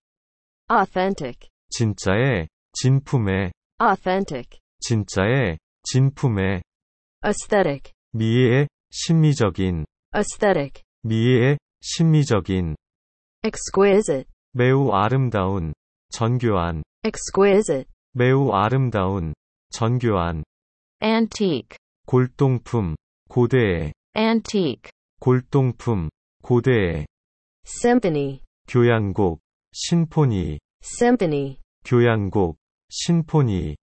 authentic. 진짜의 진품의 authentic. 진짜의 진품의 aesthetic. 미의 심미적인 aesthetic. 미의 심미적인 exquisite. 매우 아름다운 정교한 exquisite. 매우 아름다운 정교한 antique. 골동품 고대의 antique. 골동품, 고대, symphony, 교향곡, 심포니 symphony, 교향곡, 심포니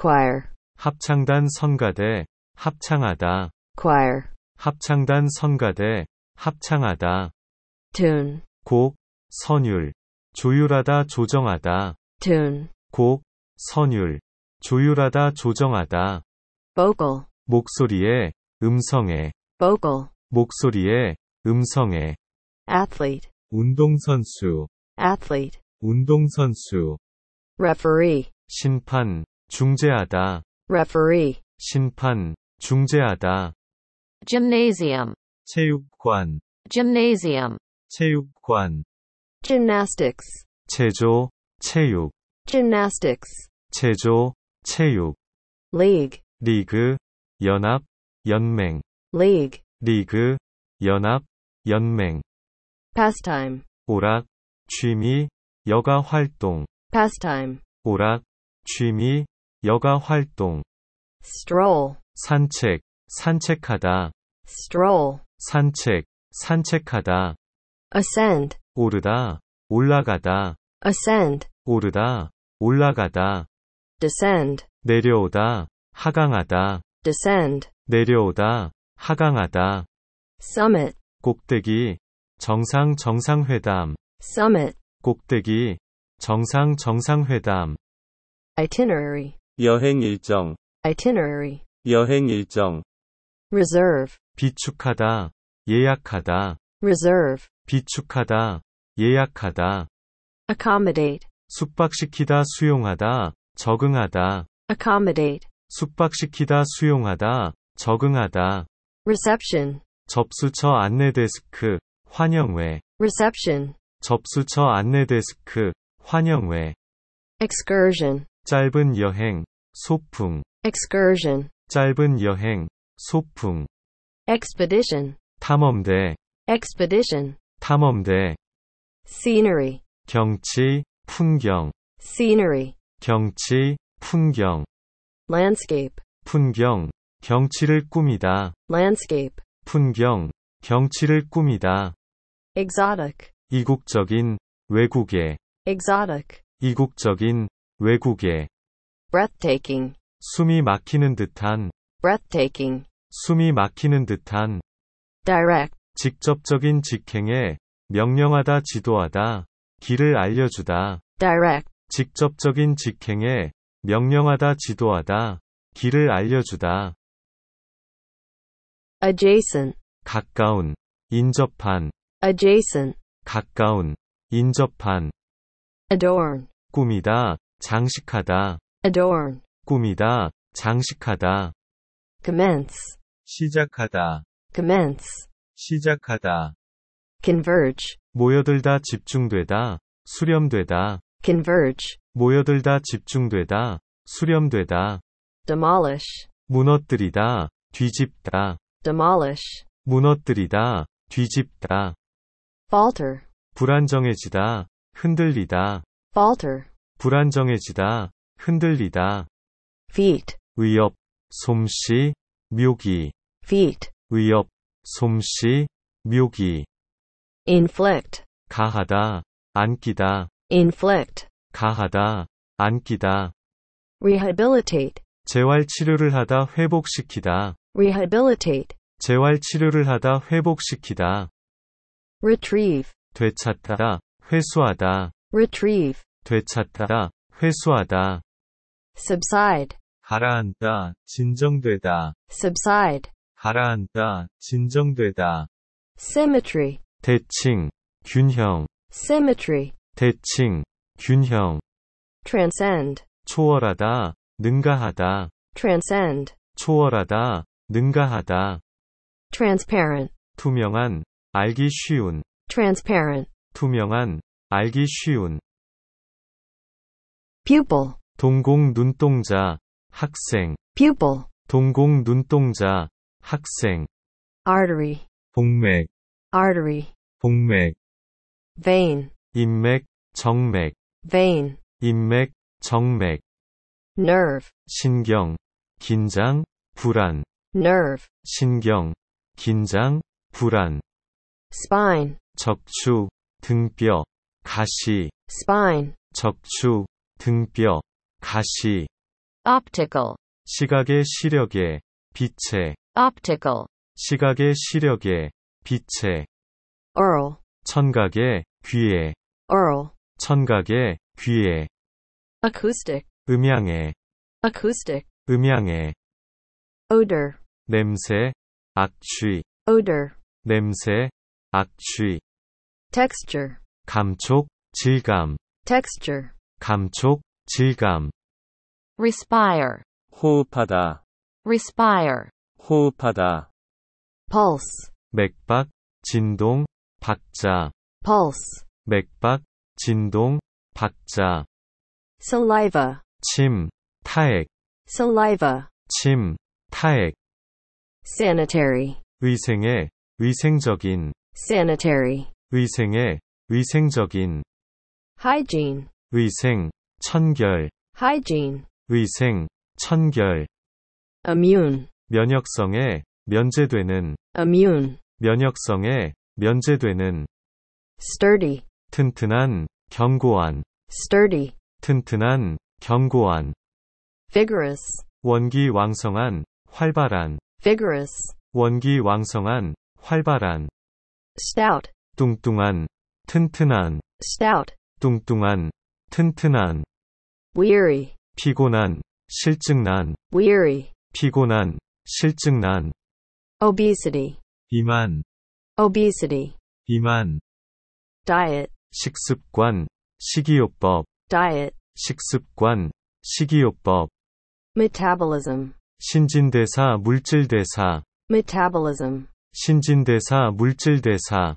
choir, 합창단 선가대, 합창하다, choir, 합창단 선가대, 합창하다, tune, 곡, 선율, 조율하다 조정하다, tune, 곡, 선율, 조율하다 조정하다, vocal, 목소리에, 음성에, vocal, 목소리에, 음성에. athlete, 운동선수, athlete, 운동선수. referee, 심판, 중재하다, referee, 심판, 중재하다. gymnasium, 체육관, gymnasium, 체육관. gymnastics, 체조, 체육, gymnastics, 체조, 체육. league, 리그, 연합, 연맹. league, 리그, 연합, 연맹. pastime. 오락, 취미, 여가 활동. pastime. 오락, 취미, 여가 활동. stroll. 산책, 산책하다. stroll. 산책, 산책하다. ascend. 오르다, 올라가다. ascend. 오르다, 올라가다. descend. 내려오다, 하강하다. descend. 내려오다, 하강하다. summit, 꼭대기, 정상 정상회담, summit, 꼭대기, 정상 정상회담, itinerary, 여행 일정, itinerary, 여행 일정, reserve, 비축하다, 예약하다, reserve, 비축하다, 예약하다, accommodate, 숙박시키다 수용하다, 적응하다, accommodate, 숙박시키다 수용하다, 적응하다. reception 접수처 안내 데스크 환영회 reception 접수처 안내 데스크 환영회 excursion 짧은 여행 소풍 excursion 짧은 여행 소풍 expedition 탐험대 expedition 탐험대 scenery 경치 풍경 scenery 경치 풍경 landscape 풍경 경치를 꾸미다. landscape. 풍경, 경치를 꾸미다. exotic. 이국적인, 외국의. exotic. 이국적인, 외국의. breathtaking. 숨이 막히는 듯한. breathtaking. 숨이 막히는 듯한. direct. 직접적인 직행에 명령하다 지도하다 길을 알려주다 direct 직접적인 직행에 명령하다 지도하다 길을 알려주다 adjacent 가까운 인접한 adjacent 가까운 인접한 adorn 꾸미다 장식하다 adorn 꾸미다 장식하다 commence 시작하다 commence 시작하다 converge 모여들다 집중되다 수렴되다 converge 모여들다 집중되다 수렴되다 demolish 무너뜨리다 뒤집다 demolish, 무너뜨리다, 뒤집다, falter, 불안정해지다, 흔들리다, falter, 불안정해지다, 흔들리다, feet, 위협, 솜씨, 묘기, feet, 위협, 솜씨, 묘기, inflict, 가하다, 안기다, inflict, 가하다, 안기다, rehabilitate, 재활 치료를 하다 회복시키다, rehabilitate 재활 치료를 하다 회복시키다 retrieve 되찾다 회수하다 retrieve 되찾다 회수하다 subside 가라앉다 진정되다 subside 가라앉다 진정되다 symmetry 대칭 균형 symmetry 대칭 균형 transcend 초월하다 능가하다 transcend 초월하다 능가하다. transparent 투명한, 알기 쉬운. transparent 투명한, 알기 쉬운. pupil 동공 눈동자, 학생. pupil 동공 눈동자, 학생. artery 동맥, artery 동맥. vein 인맥, 정맥. vein 인맥, 정맥. nerve 신경, 긴장, 불안. nerve, 신경, 긴장, 불안, spine, 척추, 등뼈, 가시, spine, 척추, 등뼈, 가시, optical, 시각의 시력에, 빛에, optical, 시각의 시력에, 빛에, oral, 청각의 귀에, oral, 청각의 귀에, acoustic, 음향에, acoustic, 음향에, odor, 냄새, 악취, odor, 냄새, 악취, texture, 감촉, 질감, texture, 감촉, 질감, respire, 호흡하다, respire, 호흡하다, pulse, 맥박, 진동, 박자, pulse, 맥박, 진동, 박자, saliva, 침, 타액, saliva, 침, 타액, sanitary 위생에 위생적인 sanitary 위생에 위생적인 hygiene 위생 청결 hygiene 위생 청결 immune 면역성에 면제되는 immune 면역성에 면제되는 sturdy 튼튼한 견고한 sturdy 튼튼한 견고한 vigorous 원기 왕성한 활발한 vigorous, 원기왕성한, 활발한, stout, 뚱뚱한, 튼튼한, stout, 뚱뚱한, 튼튼한, weary, 피곤한, 실증난, weary, 피곤한, 실증난, obesity, 비만, obesity, 비만, diet, 식습관, 식이요법, diet, 식습관, 식이요법, metabolism, 신진대사 물질대사 metabolism 신진대사 물질대사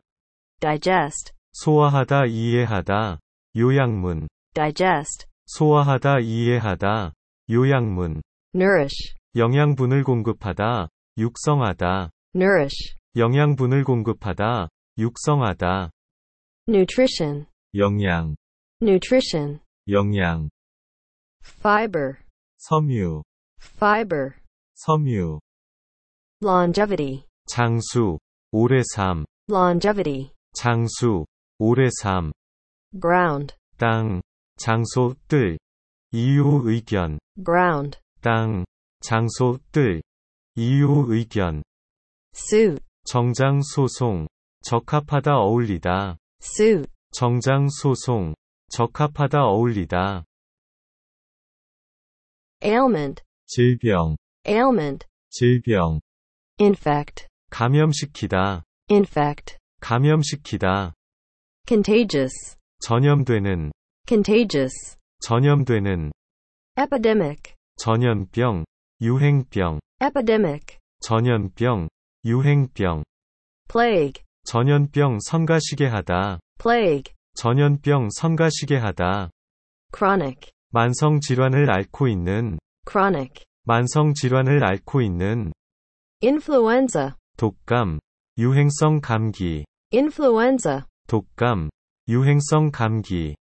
digest 소화하다 이해하다 요양문 digest 소화하다 이해하다 요양문 nourish 영양분을 공급하다 육성하다 nourish 영양분을 공급하다 육성하다 nutrition 영양 nutrition 영양 fiber 섬유 fiber, 섬유, longevity, 장수, 오래 삶, longevity, 장수, 오래 삶, ground, 땅, 장소, 뜰, 이유 의견, ground, 땅, 장소, 뜰, 이유 의견, suit, 정장 소송, 적합하다 어울리다, suit, 정장 소송, 적합하다 어울리다. ailment, 질병 ailment 질병 infect 감염시키다 infect 감염시키다 contagious 전염되는 contagious 전염되는 epidemic 전염병 유행병 epidemic 전염병 유행병 plague 전염병 성가시게 하다 plague 전염병 성가시게 하다 chronic 만성 질환을 앓고 있는 chronic 만성 질환을 앓고 있는 influenza 독감 유행성 감기 influenza 독감 유행성 감기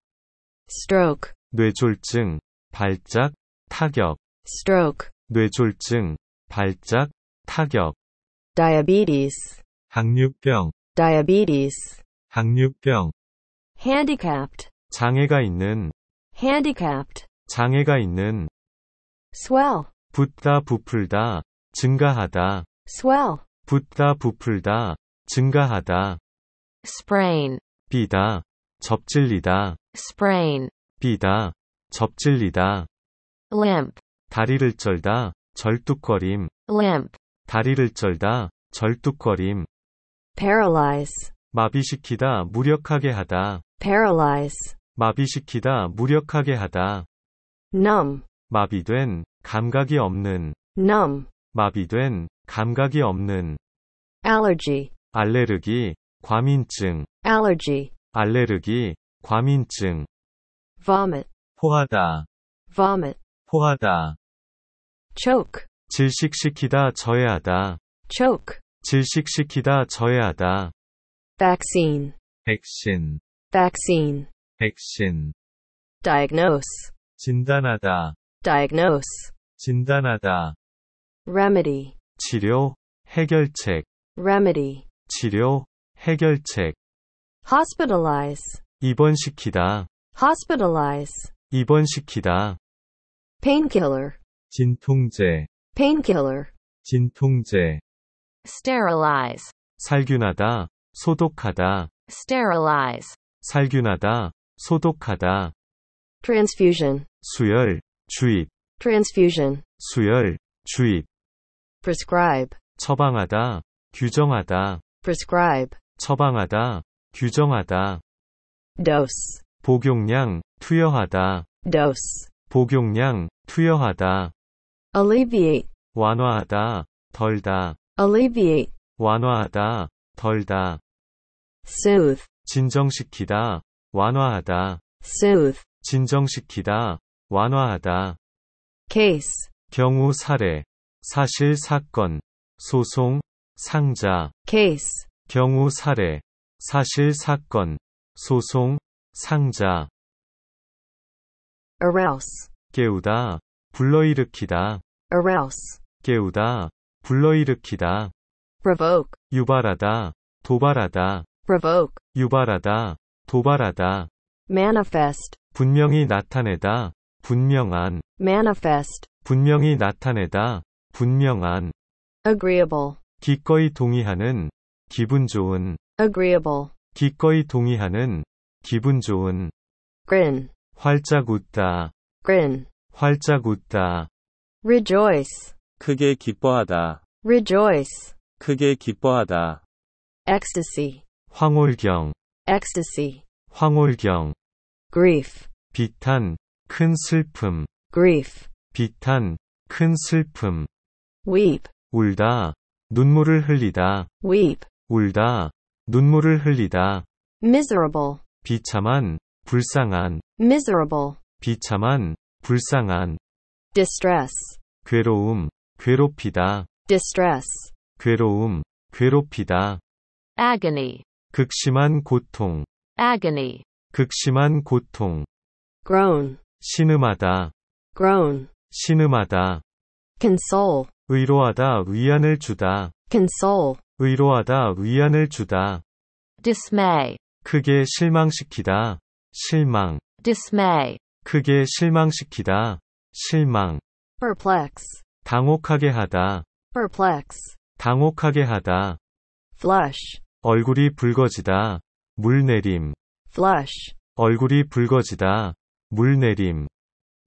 stroke 뇌졸중 발작 타격 stroke 뇌졸중 발작 타격 diabetes 당뇨병 diabetes 당뇨병 handicapped 장애가 있는 handicapped 장애가 있는 swell 붓다 부풀다 증가하다 swell 붓다 부풀다 증가하다 sprain 비다 접질리다 sprain 비다 접질리다 limp 다리를 쩔다 절뚝거림 limp 다리를 쩔다 절뚝거림 paralyze 마비시키다 무력하게 하다 paralyze 마비시키다 무력하게 하다 numb 마비된 감각이 없는 numb 마비된 감각이 없는 allergy 알레르기 과민증 allergy 알레르기 과민증 vomit 포하다 vomit 포하다 choke 질식시키다 저해하다 choke 질식시키다 저해하다 vaccine 백신 vaccine 백신 diagnose 진단하다 diagnose, 진단하다, remedy, 치료, 해결책, remedy, 치료, 해결책, hospitalize, 입원시키다, hospitalize, 입원시키다, painkiller, 진통제, painkiller, 진통제, sterilize, 살균하다, 소독하다, sterilize, 살균하다, 소독하다, transfusion, 수혈, 주입 transfusion 수혈 주입 prescribe 처방하다 규정하다 prescribe 처방하다 규정하다 dose 복용량 투여하다 dose 복용량 투여하다 alleviate 완화하다 덜다 alleviate 완화하다 덜다 soothe 진정시키다 완화하다 soothe 진정시키다 완화하다. case 경우 사례, 사실 사건, 소송, 상자. case 경우 사례, 사실 사건, 소송, 상자. arouse 깨우다, 불러일으키다. arouse 깨우다, 불러일으키다. provoke 유발하다, 도발하다. provoke 유발하다, 도발하다. manifest 분명히 나타내다, 분명한 manifest 분명히 나타내다 분명한 agreeable 기꺼이 동의하는 기분 좋은 agreeable 기꺼이 동의하는 기분 좋은 grin 활짝 웃다 grin 활짝 웃다 rejoice 크게 기뻐하다 rejoice 크게 기뻐하다 ecstasy 황홀경 ecstasy 황홀경 grief 비탄 큰 슬픔 grief 비탄 큰 슬픔 weep 울다 눈물을 흘리다 weep 울다 눈물을 흘리다 miserable 비참한 불쌍한 miserable 비참한 불쌍한 distress 괴로움 괴롭히다 distress 괴로움 괴롭히다 agony 극심한 고통 agony 극심한 고통 groan 신음하다 groan 신음하다 console 의로하다 위안을 주다 console 의로하다 위안을 주다 dismay 크게 실망시키다 실망 dismay 크게 실망시키다 실망 perplex 당혹하게 하다 perplex 당혹하게 하다 flush 얼굴이 붉어지다 물내림 flush 얼굴이 붉어지다 물내림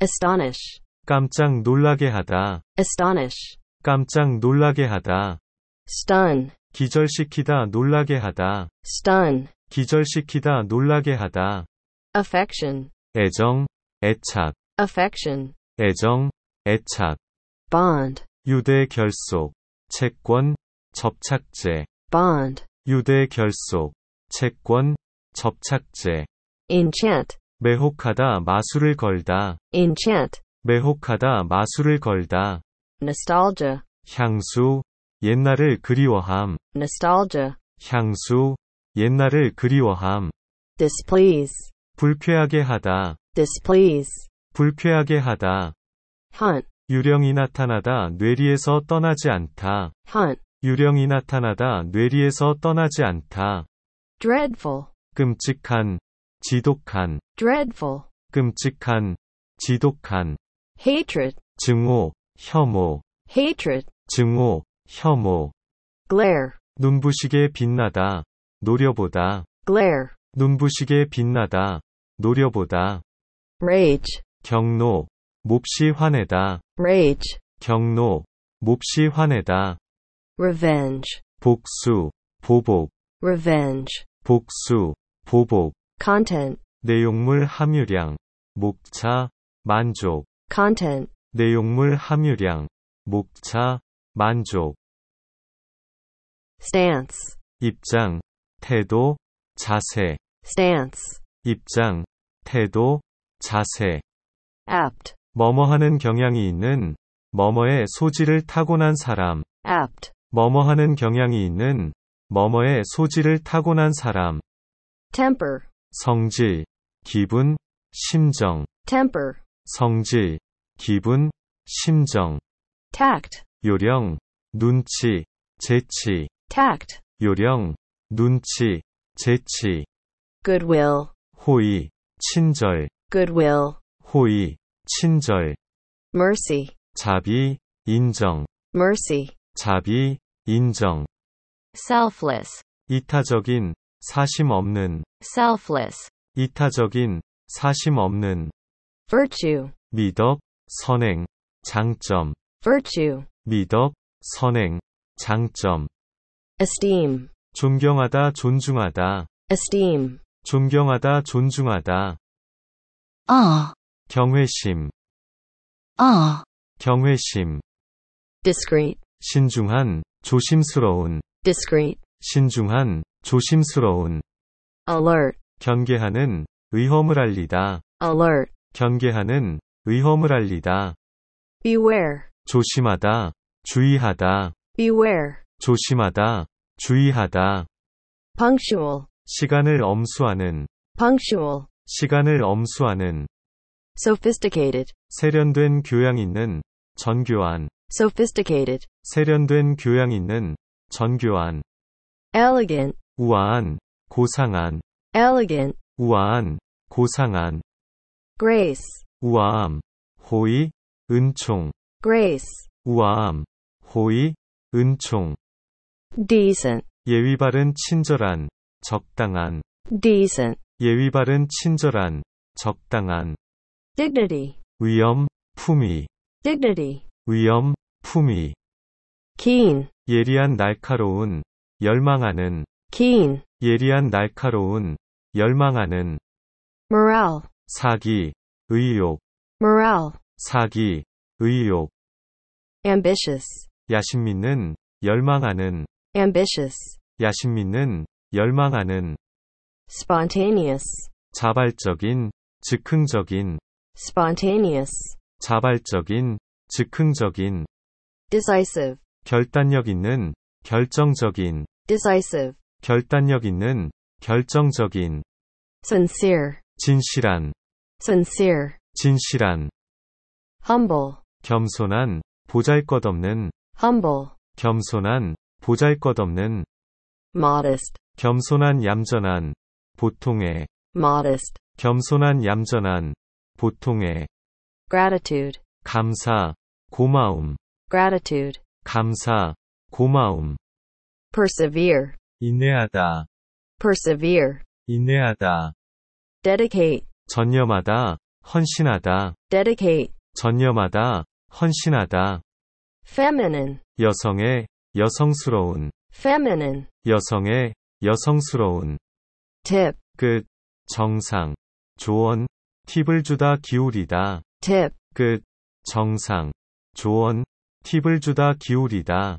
astonish 깜짝 놀라게 하다 astonish 깜짝 놀라게 하다 stun 기절시키다 놀라게 하다 stun 기절시키다 놀라게 하다 affection 애정 애착 affection 애정 애착 bond 유대 결속 채권 접착제 bond 유대 결속 채권 접착제 enchant 매혹하다 마술을 걸다 enchant 매혹하다 마술을 걸다 nostalgia 향수 옛날을 그리워함 nostalgia 향수 옛날을 그리워함 displease 불쾌하게 하다 displease 불쾌하게 하다 hunt 유령이 나타나다 뇌리에서 떠나지 않다 hunt 유령이 나타나다 뇌리에서 떠나지 않다 dreadful 끔찍한 지독한 dreadful 끔찍한 지독한 hatred 증오 혐오 hatred 증오 혐오 glare 눈부시게 빛나다 노려보다 glare 눈부시게 빛나다 노려보다 rage 경로 몹시 화내다 rage 경로 몹시 화내다 revenge 복수 보복 revenge 복수 보복 content 내용물 함유량 목차 만족 content 내용물 함유량 목차 만족 stance 입장 태도 자세 stance 입장 태도 자세 apt 뭐뭐하는 경향이 있는 뭐뭐의 소질을 타고난 사람 apt 뭐뭐하는 경향이 있는 뭐뭐의 소질을 타고난 사람 temper 성질, 기분, 심정. temper. 성질, 기분, 심정. tact. 요령, 눈치, 재치. tact. 요령, 눈치, 재치. goodwill. 호의, 친절. goodwill. 호의, 친절. mercy. 자비, 인정. mercy. 자비, 인정. selfless. 이타적인, 사심 없는. selfless, 이타적인, 사심 없는, virtue, 미덕, 선행, 장점, virtue, 미덕, 선행, 장점, esteem, 존경하다, 존중하다, esteem, 존경하다, 존중하다, 아, 경외심, 아, 경외심, discreet, 신중한, 조심스러운, discreet, 신중한, 조심스러운 alert 경계하는 위험을 알리다 alert 경계하는 위험을 알리다 beware 조심하다 주의하다 beware 조심하다 주의하다 punctual 시간을 엄수하는 punctual 시간을 엄수하는 sophisticated 세련된 교양 있는 전교한 sophisticated 세련된 교양 있는 전교한 elegant 우아한 고상한 elegant 우아한 고상한 grace 우아함 호의 은총 grace 우아함 호의 은총 decent 예의 바른 친절한 적당한 decent 예의 바른 친절한 적당한 dignity 위엄 품위 dignity 위엄 품위 keen 예리한 날카로운 열망하는 keen 예리한 날카로운, 열망하는 morale 사기, 의욕 morale 사기, 의욕 ambitious 야심 있는, 열망하는 ambitious 야심 있는, 열망하는 spontaneous 자발적인, 즉흥적인 spontaneous 자발적인, 즉흥적인 decisive 결단력 있는, 결정적인 decisive 결단력 있는, 결정적인, sincere, 진실한, sincere, 진실한, humble, 겸손한, 보잘것없는, humble, 겸손한, 보잘것없는, modest, 겸손한 얌전한, 보통의, modest, 겸손한 얌전한, 보통의, gratitude, 감사, 고마움, gratitude, 감사, 고마움, persevere, 인내하다 persevere 인내하다 dedicate 전념하다 헌신하다 dedicate 전념하다 헌신하다 feminine 여성의 여성스러운 feminine 여성의 여성스러운 tip 끝 정상 조언 팁을 주다 기울이다 tip 끝 정상 조언 팁을 주다 기울이다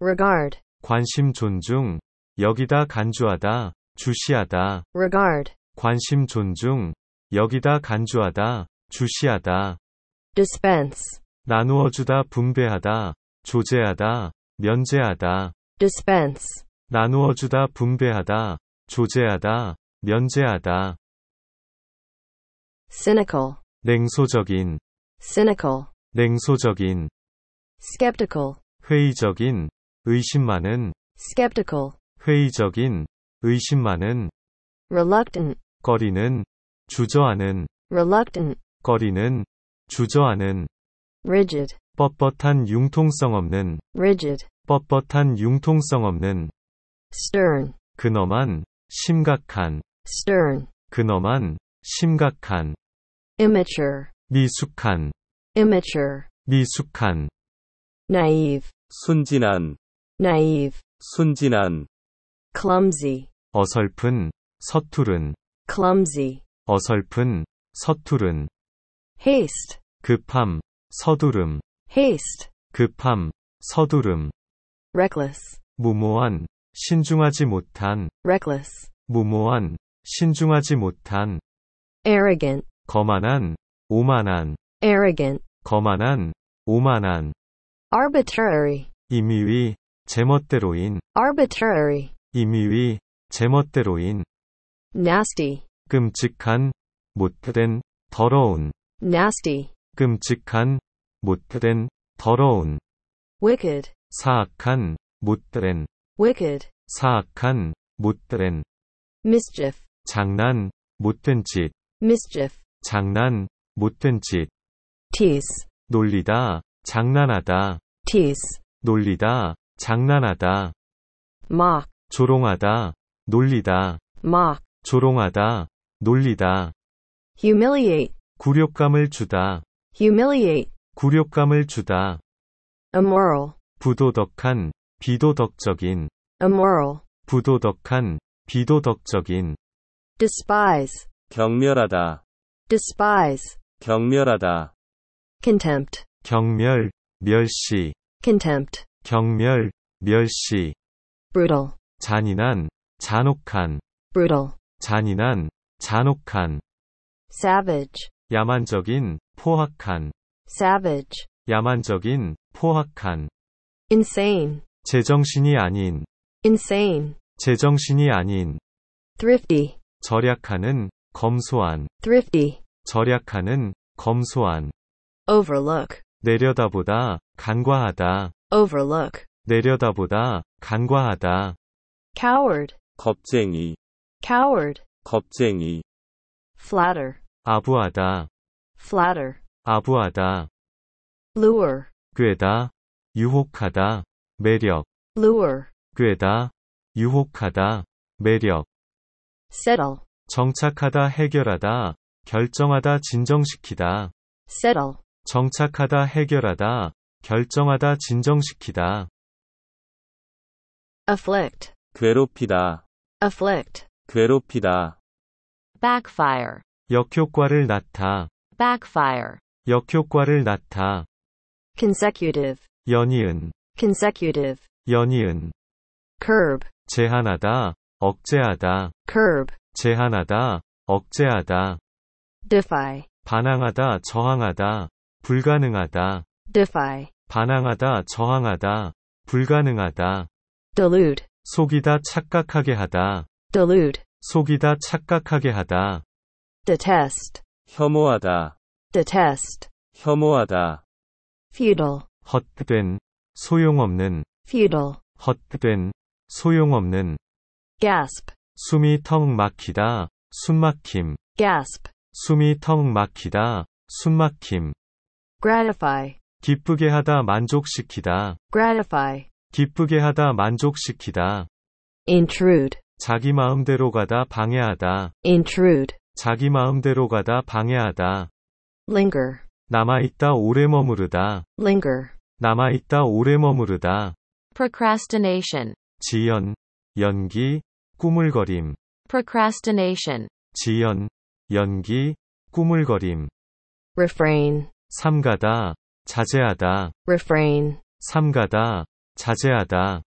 regard 관심 존중 여기다 간주하다, 주시하다. regard 관심 존중. 여기다 간주하다, 주시하다. dispense 나누어 주다, 분배하다, 조제하다, 면제하다. dispense 나누어 주다, 분배하다, 조제하다, 면제하다. cynical 냉소적인, cynical 냉소적인, skeptical 회의적인, 의심 많은, skeptical 회의적인, 의심 많은, reluctant, 거리는, 주저하는, reluctant, 거리는, 주저하는, rigid, 뻣뻣한 융통성 없는, rigid, 뻣뻣한 융통성 없는, stern, 근엄한, 심각한, stern, 근엄한, 심각한, immature, 미숙한, immature, 미숙한, naive, 순진한, naive, 순진한, clumsy 어설픈 서투른 clumsy 어설픈 서투른 haste 급함 서두름 haste 급함 서두름 reckless 무모한 신중하지 못한 reckless 무모한 신중하지 못한 arrogant 거만한 오만한 arrogant 거만한 오만한 arbitrary 임의위 제멋대로인 arbitrary 임의위, 제멋대로인, nasty, 끔찍한, 못된, 더러운, nasty, 끔찍한, 못된, 더러운, wicked, 사악한, 못된, wicked, 사악한, 못된, mischief, 장난, 못된 짓, mischief, 장난, 못된 짓, tease, 놀리다, 장난하다, tease, 놀리다, 장난하다, mock, 조롱하다, 놀리다. mock. 조롱하다, 놀리다. humiliate. 굴욕감을 주다. humiliate. 굴욕감을 주다. immoral. 부도덕한, 비도덕적인. immoral. 부도덕한, 비도덕적인. despise. 경멸하다. despise. 경멸하다. contempt. 경멸, 멸시. contempt. 경멸, 멸시. brutal. 잔인한, 잔혹한, brutal, 잔인한, 잔혹한, savage, 야만적인, 포악한, savage, 야만적인, 포악한, insane, 제정신이 아닌, insane, 제정신이 아닌, thrifty, 절약하는, 검소한, thrifty, 절약하는, 검소한, overlook, 내려다보다, 간과하다, overlook, 내려다보다, 간과하다. coward, 겁쟁이, coward, 겁쟁이, flatter, 아부하다, flatter, 아부하다, lure, 꾀다, 유혹하다, 매력, lure, 꾀다, 유혹하다, 매력, settle, 정착하다, 해결하다, 결정하다, 진정시키다, settle, 정착하다, 해결하다, 결정하다, 진정시키다. afflict 괴롭히다 afflict 괴롭히다 backfire 역효과를 낳다 backfire 역효과를 낳다 consecutive 연이은 consecutive 연이은 curb 제한하다 억제하다 curb 제한하다 억제하다 defy 반항하다 저항하다 불가능하다 defy 반항하다 저항하다 불가능하다 delude 속이다 착각하게 하다. delude. 속이다 착각하게 하다. detest. 혐오하다. detest. 혐오하다. futile. 헛된, 소용없는. futile. 헛된, 소용없는. gasp. 숨이 턱 막히다. 숨막힘. gasp. 숨이 턱 막히다. 숨막힘. gratify. 기쁘게 하다 만족시키다. gratify. 기쁘게 하다 만족시키다. intrude. 자기 마음대로 가다 방해하다. intrude. 자기 마음대로 가다 방해하다. linger. 남아있다 오래 머무르다. linger. 남아있다 오래 머무르다. procrastination. 지연, 연기, 꾸물거림. procrastination. 지연, 연기, 꾸물거림. refrain. 삼가다, 자제하다. refrain. 삼가다, 자제하다